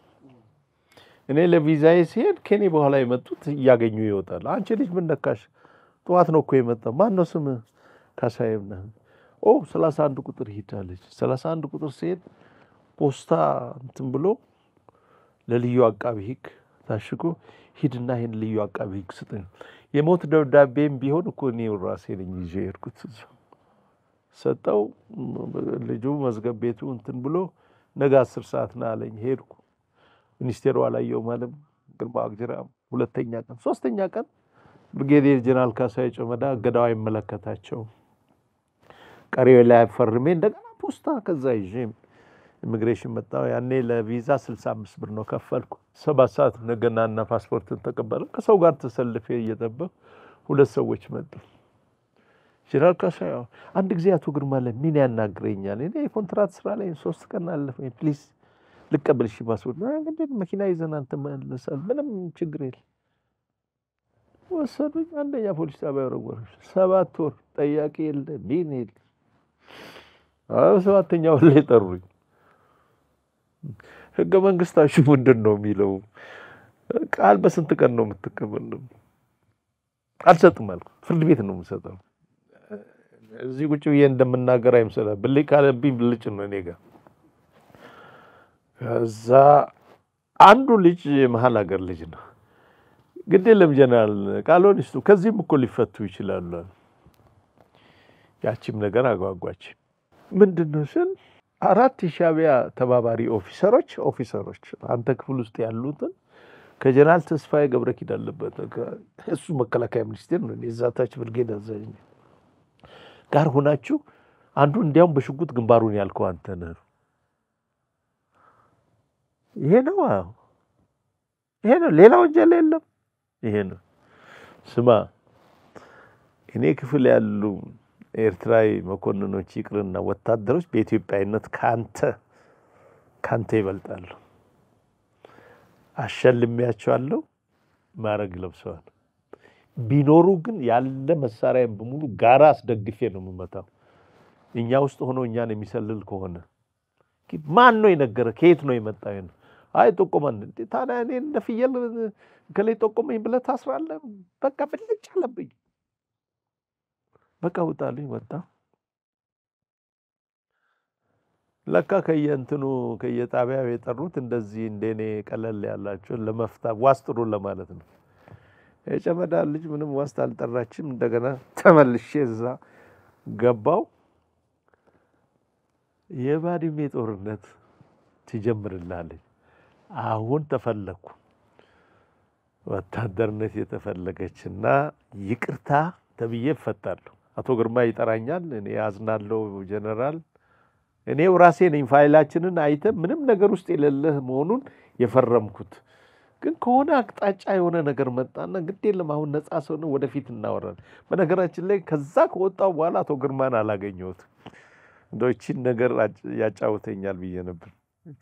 እኔ ለቪዛዬ ሲሄድ ከኔ በኋላ የመጡት እያገኙ ይወጣል። አንቺ ልጅ ምን ነካሽ? ጠዋት ነው እኮ የመጣው። ነው ስም? ካሳዬ ምናምን። ኦ ሰላሳ አንድ ቁጥር ሂዳለች። ሰላሳ አንድ ቁጥር ሲሄድ ፖስታ እንትን ብሎ ለልዩ አቃቢ ህግ ታሽጎ ሂድና ይህን ልዩ አቃቤ ሕግ ስጠኝ። የሞት ደብዳቤም ቢሆን እኮ እኔ ራሴ ነኝ ይዤ የሄድኩት። ሰጠው። ልጁ መዝገብ ቤቱ እንትን ብሎ ነገ አስር ሰዓት ና አለኝ። ሄድኩ። ሚኒስቴሩ አላየውም አለም ግርማ አግጅራም። ሁለተኛ ቀን፣ ሶስተኛ ቀን ብርጌዴር ጀነራል ካሳይ ጨመዳ እገዳው አይመለከታቸውም። ቀሪው ላይ ፈርሜ እንደገና ፖስታ ከዛ ይዤም ኢሚግሬሽን መጣሁ። ያኔ ለቪዛ 65 ብር ነው ከፈልኩ። ሰባት ሰዓት ነገናና ፓስፖርትን ተቀበለ። ከሰው ጋር ተሰልፌ እየጠበቅ ሁለት ሰዎች መጡ። ጀነራል ካሳ አንድ ጊዜ አቶ ግርማ ለ ምን ያናግረኛል? እኔ የኮንትራት ስራ ላይ ሶስት ቀን አለፈኝ። ፕሊስ ልቀበል ሺ ፓስፖርት እንግዲህ መኪና ይዘን አንተ መለሳል። ምንም ችግር የለ። ወሰዱኝ። አንደኛ ፖሊስ ጣቢያ ወረወረ። ሰባት ወር ጠያቂ የለ ቢን የለ። ሰባተኛ ወር ላይ ጠሩኝ። ህገ መንግስታችሁ ምንድን ነው የሚለው? ቃል በስንት ቀን ነው የምትቀበለው? አልሰጥም አልኩ። ፍርድ ቤት ነው የምሰጠው። እዚህ ቁጭ ብዬ እንደምናገር አይምሰልህ። ብልጭ ካለብኝ ብልጭ ነው እኔ ጋር። ከዛ አንዱ ልጅ የመሀል ሀገር ልጅ ነው። ግድ የለም ጀነራል ቃልዎን ይስጡ፣ ከዚህም እኮ ሊፈቱ ይችላሉ። ያቺም ነገር አጓጓች። ምንድን ነው ስል አራት የሻቢያ ተባባሪ ኦፊሰሮች ኦፊሰሮች አንተ ክፍል ውስጥ ያሉትን ከጀነራል ተስፋዬ ገብረ ኪዳን አለበት እሱ መከላከያ ሚኒስቴር ነው የዛታች ብርጌድ አዛዥ ጋር ሆናችሁ አንዱ እንዲያውም በሽጉጥ ግንባሩን ያልከው አንተ ነህ። ይሄ ነው ይሄ ነው፣ ሌላ ወንጀል የለም። ይሄ ነው ስማ፣ እኔ ክፍል ያሉ ኤርትራዊ መኮንኖች ይቅርና ወታደሮች በኢትዮጵያዊነት ከአንተ ካንተ ይበልጣሉ። አሸልሚያቸዋለሁ፣ ማረግ ለብሰዋል። ቢኖሩ ግን ያለ መሳሪያ በሙሉ ጋራ አስደግፌ ነው የምመታው። እኛ ውስጥ ሆኖ እኛን የሚሰልል ከሆነ ማን ነው የነገረ? ከየት ነው የመጣ? አይ ጠቆመን። ታዲያ እኔ እንደ ፍየል ከላይ ጠቆመኝ ብለህ ታስራለህ። በቃ ብልጭ አለብኝ። በቃ ውጣልኝ ወጣ። ለካ ከየእንትኑ ከየጣቢያው የጠሩት እንደዚህ እንደኔ ቀለል ያላቸውን ለመፍታ ዋስጥሩ ለማለት ነው። የጨመዳ ልጅ ምንም ዋስት አልጠራችም። እንደገና ተመልሼ እዛ ገባው። የባድሜ ጦርነት ትጀምርላለች። አሁን ተፈለግኩ ወታደርነት የተፈለገችና ይቅርታ ተብዬ እፈታለሁ። አቶ ግርማ ይጠራኛል። እኔ አዝናለው ጀነራል፣ እኔው ራሴ ነኝ ፋይላችንን አይተ ምንም ነገር ውስጥ የሌለህ መሆኑን የፈረምኩት ግን ከሆነ አቅጣጫ የሆነ ነገር መጣና ግድ የለም አሁን ነፃ ሰው ነው፣ ወደፊት እናወራል። በነገራችን ላይ ከዛ ከወጣው በኋላ አቶ ግርማን አላገኘሁት። እንደው ነገር ያጫውተኛል ብዬ ነበር።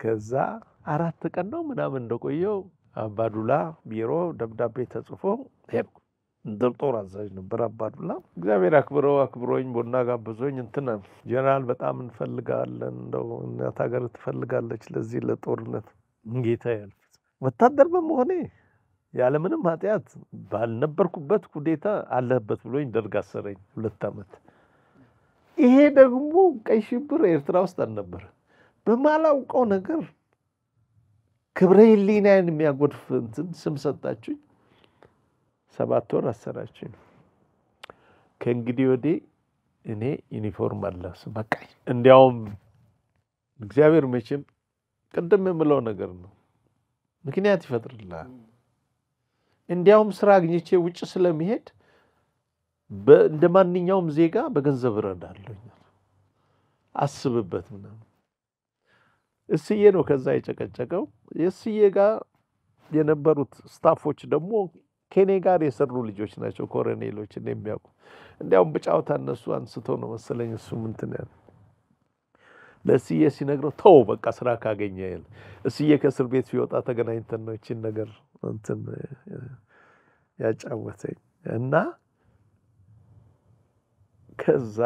ከዛ አራት ቀን ነው ምናምን እንደቆየው አባዱላ ቢሮ ደብዳቤ ተጽፎ ሄድኩ። ድር ጦር አዛዥ ነበር አባዱላ። እግዚአብሔር አክብረው አክብሮኝ ቦና ጋብዞኝ እንትነ ጀነራል በጣም እንፈልጋለን፣ እንደው እናት ሀገር ትፈልጋለች ለዚህ ለጦርነት ጌታ ያልፍት ወታደር በመሆኔ ያለምንም ኃጢአት ባልነበርኩበት ኩዴታ አለህበት ብሎኝ ደርግ አሰረኝ ሁለት ዓመት። ይሄ ደግሞ ቀይ ሽብር ኤርትራ ውስጥ አልነበረ። በማላውቀው ነገር ክብረ ሕሊናዬን የሚያጎድፍ እንትን ስም ሰጣችሁኝ። ሰባት ወር አሰራችኝ። ከእንግዲህ ወዲህ እኔ ዩኒፎርም አለስ በቃ። እንዲያውም እግዚአብሔር መቼም ቅድም የምለው ነገር ነው፣ ምክንያት ይፈጥርልሃል። እንዲያውም ስራ አግኝቼ ውጭ ስለሚሄድ እንደ ማንኛውም ዜጋ በገንዘብ እረዳለሁ። አስብበት ምናምን እስዬ ነው ከዛ የጨቀጨቀው። የእስዬ ጋር የነበሩት ስታፎች ደግሞ ከእኔ ጋር የሰሩ ልጆች ናቸው ኮረኔሎች እ የሚያውቁ። እንዲያውም ብጫውታ እነሱ አንስተው ነው መሰለኝ እሱ ምንትን ያለ ለእስዬ ሲነግረው ተው በቃ ስራ ካገኘ ያለ እስዬ ከእስር ቤት ሲወጣ ተገናኝተን ነው ይችን ነገር እንትን ያጫወተኝ እና ከዛ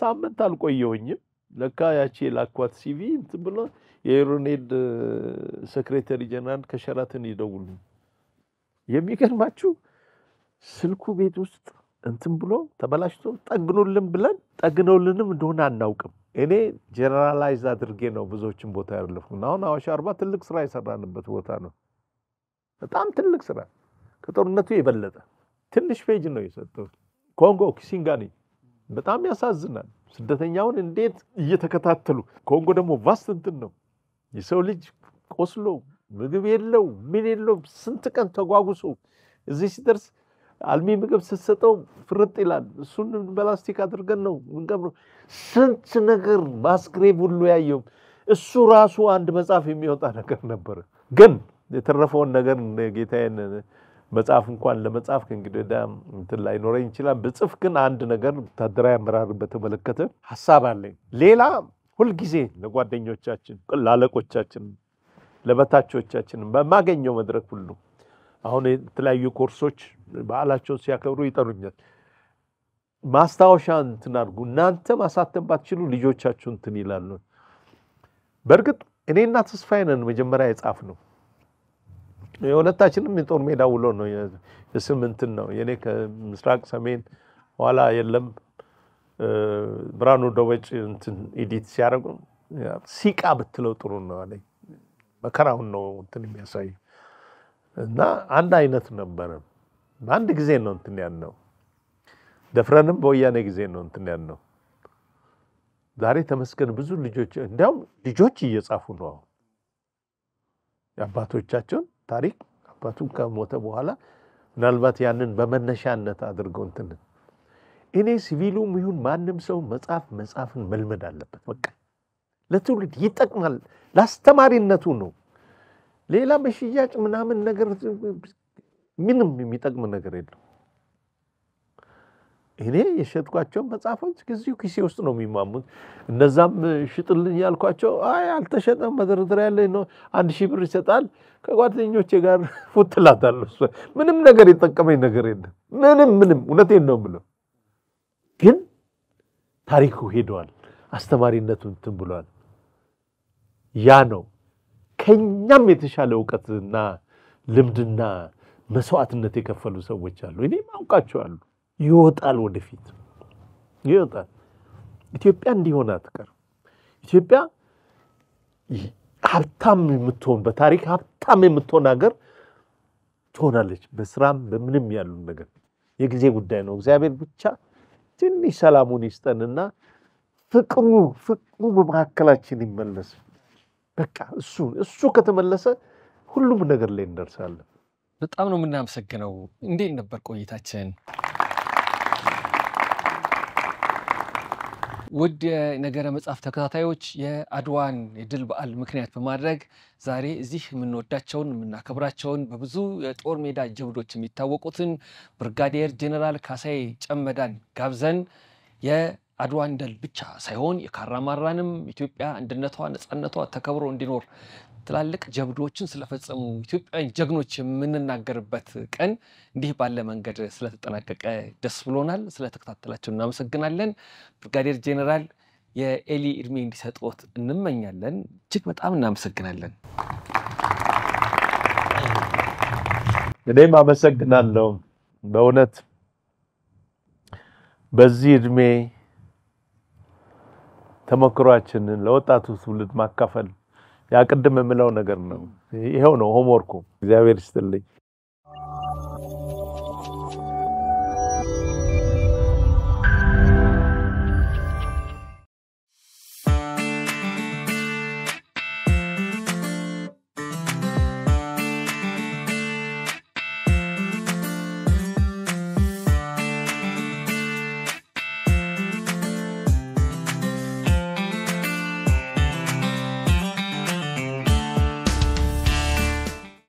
ሳምንት አልቆየሁኝም። ለካ ያቺ የላኳት ሲቪ እንትን ብሎ የኢሮኔድ ሴክሬተሪ ጀነራል ከሸራተን ይደውሉ። የሚገርማችሁ ስልኩ ቤት ውስጥ እንትን ብሎ ተበላሽቶ ጠግኖልን ብለን ጠግነውልንም እንደሆነ አናውቅም። እኔ ጀነራላይዝ አድርጌ ነው ብዙዎችን ቦታ ያለፍኩ። አሁን አዋሽ አርባ ትልቅ ስራ የሰራንበት ቦታ ነው። በጣም ትልቅ ስራ ከጦርነቱ የበለጠ ትንሽ ፔጅ ነው የሰጠው። ኮንጎ ኪሲንጋኒ በጣም ያሳዝናል። ስደተኛውን እንዴት እየተከታተሉ ኮንጎ ደግሞ ቫስት እንትን ነው የሰው ልጅ ቆስሎ ምግብ የለው ምን የለው ስንት ቀን ተጓጉሶ እዚህ ሲደርስ አልሚ ምግብ ስትሰጠው ፍርጥ ይላል። እሱን በላስቲክ አድርገን ነው ምንቀብረው። ስንት ነገር ማስክሬብ ሁሉ ያየው እሱ ራሱ አንድ መጽሐፍ የሚወጣ ነገር ነበረ። ግን የተረፈውን ነገር ጌታዬን መጽሐፍ እንኳን ለመጽሐፍ ከእንግዲህ ወዲያ እንትን ላይኖረኝ ይችላል። ብጽፍ ግን አንድ ነገር ወታደራዊ አመራር በተመለከተ ሀሳብ አለኝ ሌላ ሁልጊዜ ለጓደኞቻችን፣ ለአለቆቻችን፣ ለበታቾቻችን በማገኘው መድረክ ሁሉ አሁን የተለያዩ ኮርሶች በዓላቸውን ሲያከብሩ ይጠሩኛል። ማስታወሻ እንትን አድርጉ እናንተ ማሳተም ባትችሉ ልጆቻችሁ እንትን ይላሉ። በእርግጥ እኔና ተስፋዬ ነን መጀመሪያ የጻፍ ነው። የሁለታችንም የጦር ሜዳ ውሎ ነው። የስም እንትን ነው የእኔ ከምስራቅ ሰሜን ኋላ የለም ብርሃኑ ደወጭ እንትን ኢዲት ሲያደርጉ ሲቃ ብትለው ጥሩ ነው አለኝ። መከራውን ነው እንትን የሚያሳይ እና አንድ አይነት ነበረ። በአንድ ጊዜ ነው እንትን ያልነው። ደፍረንም በወያኔ ጊዜ ነው እንትን ያልነው። ዛሬ ተመስገን ብዙ ልጆች እንዲያውም ልጆች እየጻፉ ነው አሁን የአባቶቻቸውን ታሪክ አባቱን ከሞተ በኋላ ምናልባት ያንን በመነሻነት አድርገው እንትንን እኔ ሲቪሉም ይሁን ማንም ሰው መጽሐፍ መጽሐፍን መልመድ አለበት። በቃ ለትውልድ ይጠቅማል። ለአስተማሪነቱ ነው። ሌላ በሽያጭ ምናምን ነገር ምንም የሚጠቅም ነገር የለው። እኔ የሸጥኳቸው መጽሐፎች ጊዜው ኪሴ ውስጥ ነው የሚማሙት። እነዛም ሽጥልኝ ያልኳቸው አይ አልተሸጠም፣ መደርደሪያ ያለ ነው፣ አንድ ሺህ ብር ይሰጣል። ከጓደኞቼ ጋር ፉትላታለሁ። ምንም ነገር የጠቀመኝ ነገር የለም። ምንም ምንም፣ እውነቴን ነው የምለው። ግን ታሪኩ ሄደዋል። አስተማሪነቱ እንትን ብሏል። ያ ነው ከኛም የተሻለ እውቀትና ልምድና መስዋዕትነት የከፈሉ ሰዎች አሉ። እኔም አውቃቸዋለሁ። ይወጣል፣ ወደፊት ይወጣል። ኢትዮጵያ እንዲሆን አትቀር። ኢትዮጵያ ሀብታም የምትሆን በታሪክ ሀብታም የምትሆን ሀገር ትሆናለች። በስራም በምንም ያሉ ነገር የጊዜ ጉዳይ ነው። እግዚአብሔር ብቻ ትንሽ ሰላሙን ይስጠንና ፍቅሩ ፍቅሩ በመካከላችን ይመለስ። በቃ እሱ እሱ ከተመለሰ ሁሉም ነገር ላይ እንደርሳለን። በጣም ነው የምናመሰግነው። እንዴት ነበር ቆይታችን? ውድ የነገረ መጽሐፍ ተከታታዮች የአድዋን የድል በዓል ምክንያት በማድረግ ዛሬ እዚህ የምንወዳቸውን የምናከብራቸውን በብዙ የጦር ሜዳ ጀብዶች የሚታወቁትን ብርጋዴር ጄኔራል ካሳይ ጨመዳን ጋብዘን የአድዋን ድል ብቻ ሳይሆን የካራማራንም ኢትዮጵያ አንድነቷ ነፃነቷ ተከብሮ እንዲኖር ትላልቅ ጀብዶችን ስለፈጸሙ ኢትዮጵያዊ ጀግኖች የምንናገርበት ቀን እንዲህ ባለ መንገድ ስለተጠናቀቀ ደስ ብሎናል። ስለተከታተላቸው እናመሰግናለን። ብርጋዴር ጄኔራል የኤሊ እድሜ እንዲሰጥዎት እንመኛለን። እጅግ በጣም እናመሰግናለን። እኔም አመሰግናለሁ። በእውነት በዚህ እድሜ ተሞክሯችንን ለወጣቱ ትውልድ ማካፈል ያ ቅድም የምለው ነገር ነው። ይኸው ነው ሆምወርኩ። እግዚአብሔር ይስጥልኝ።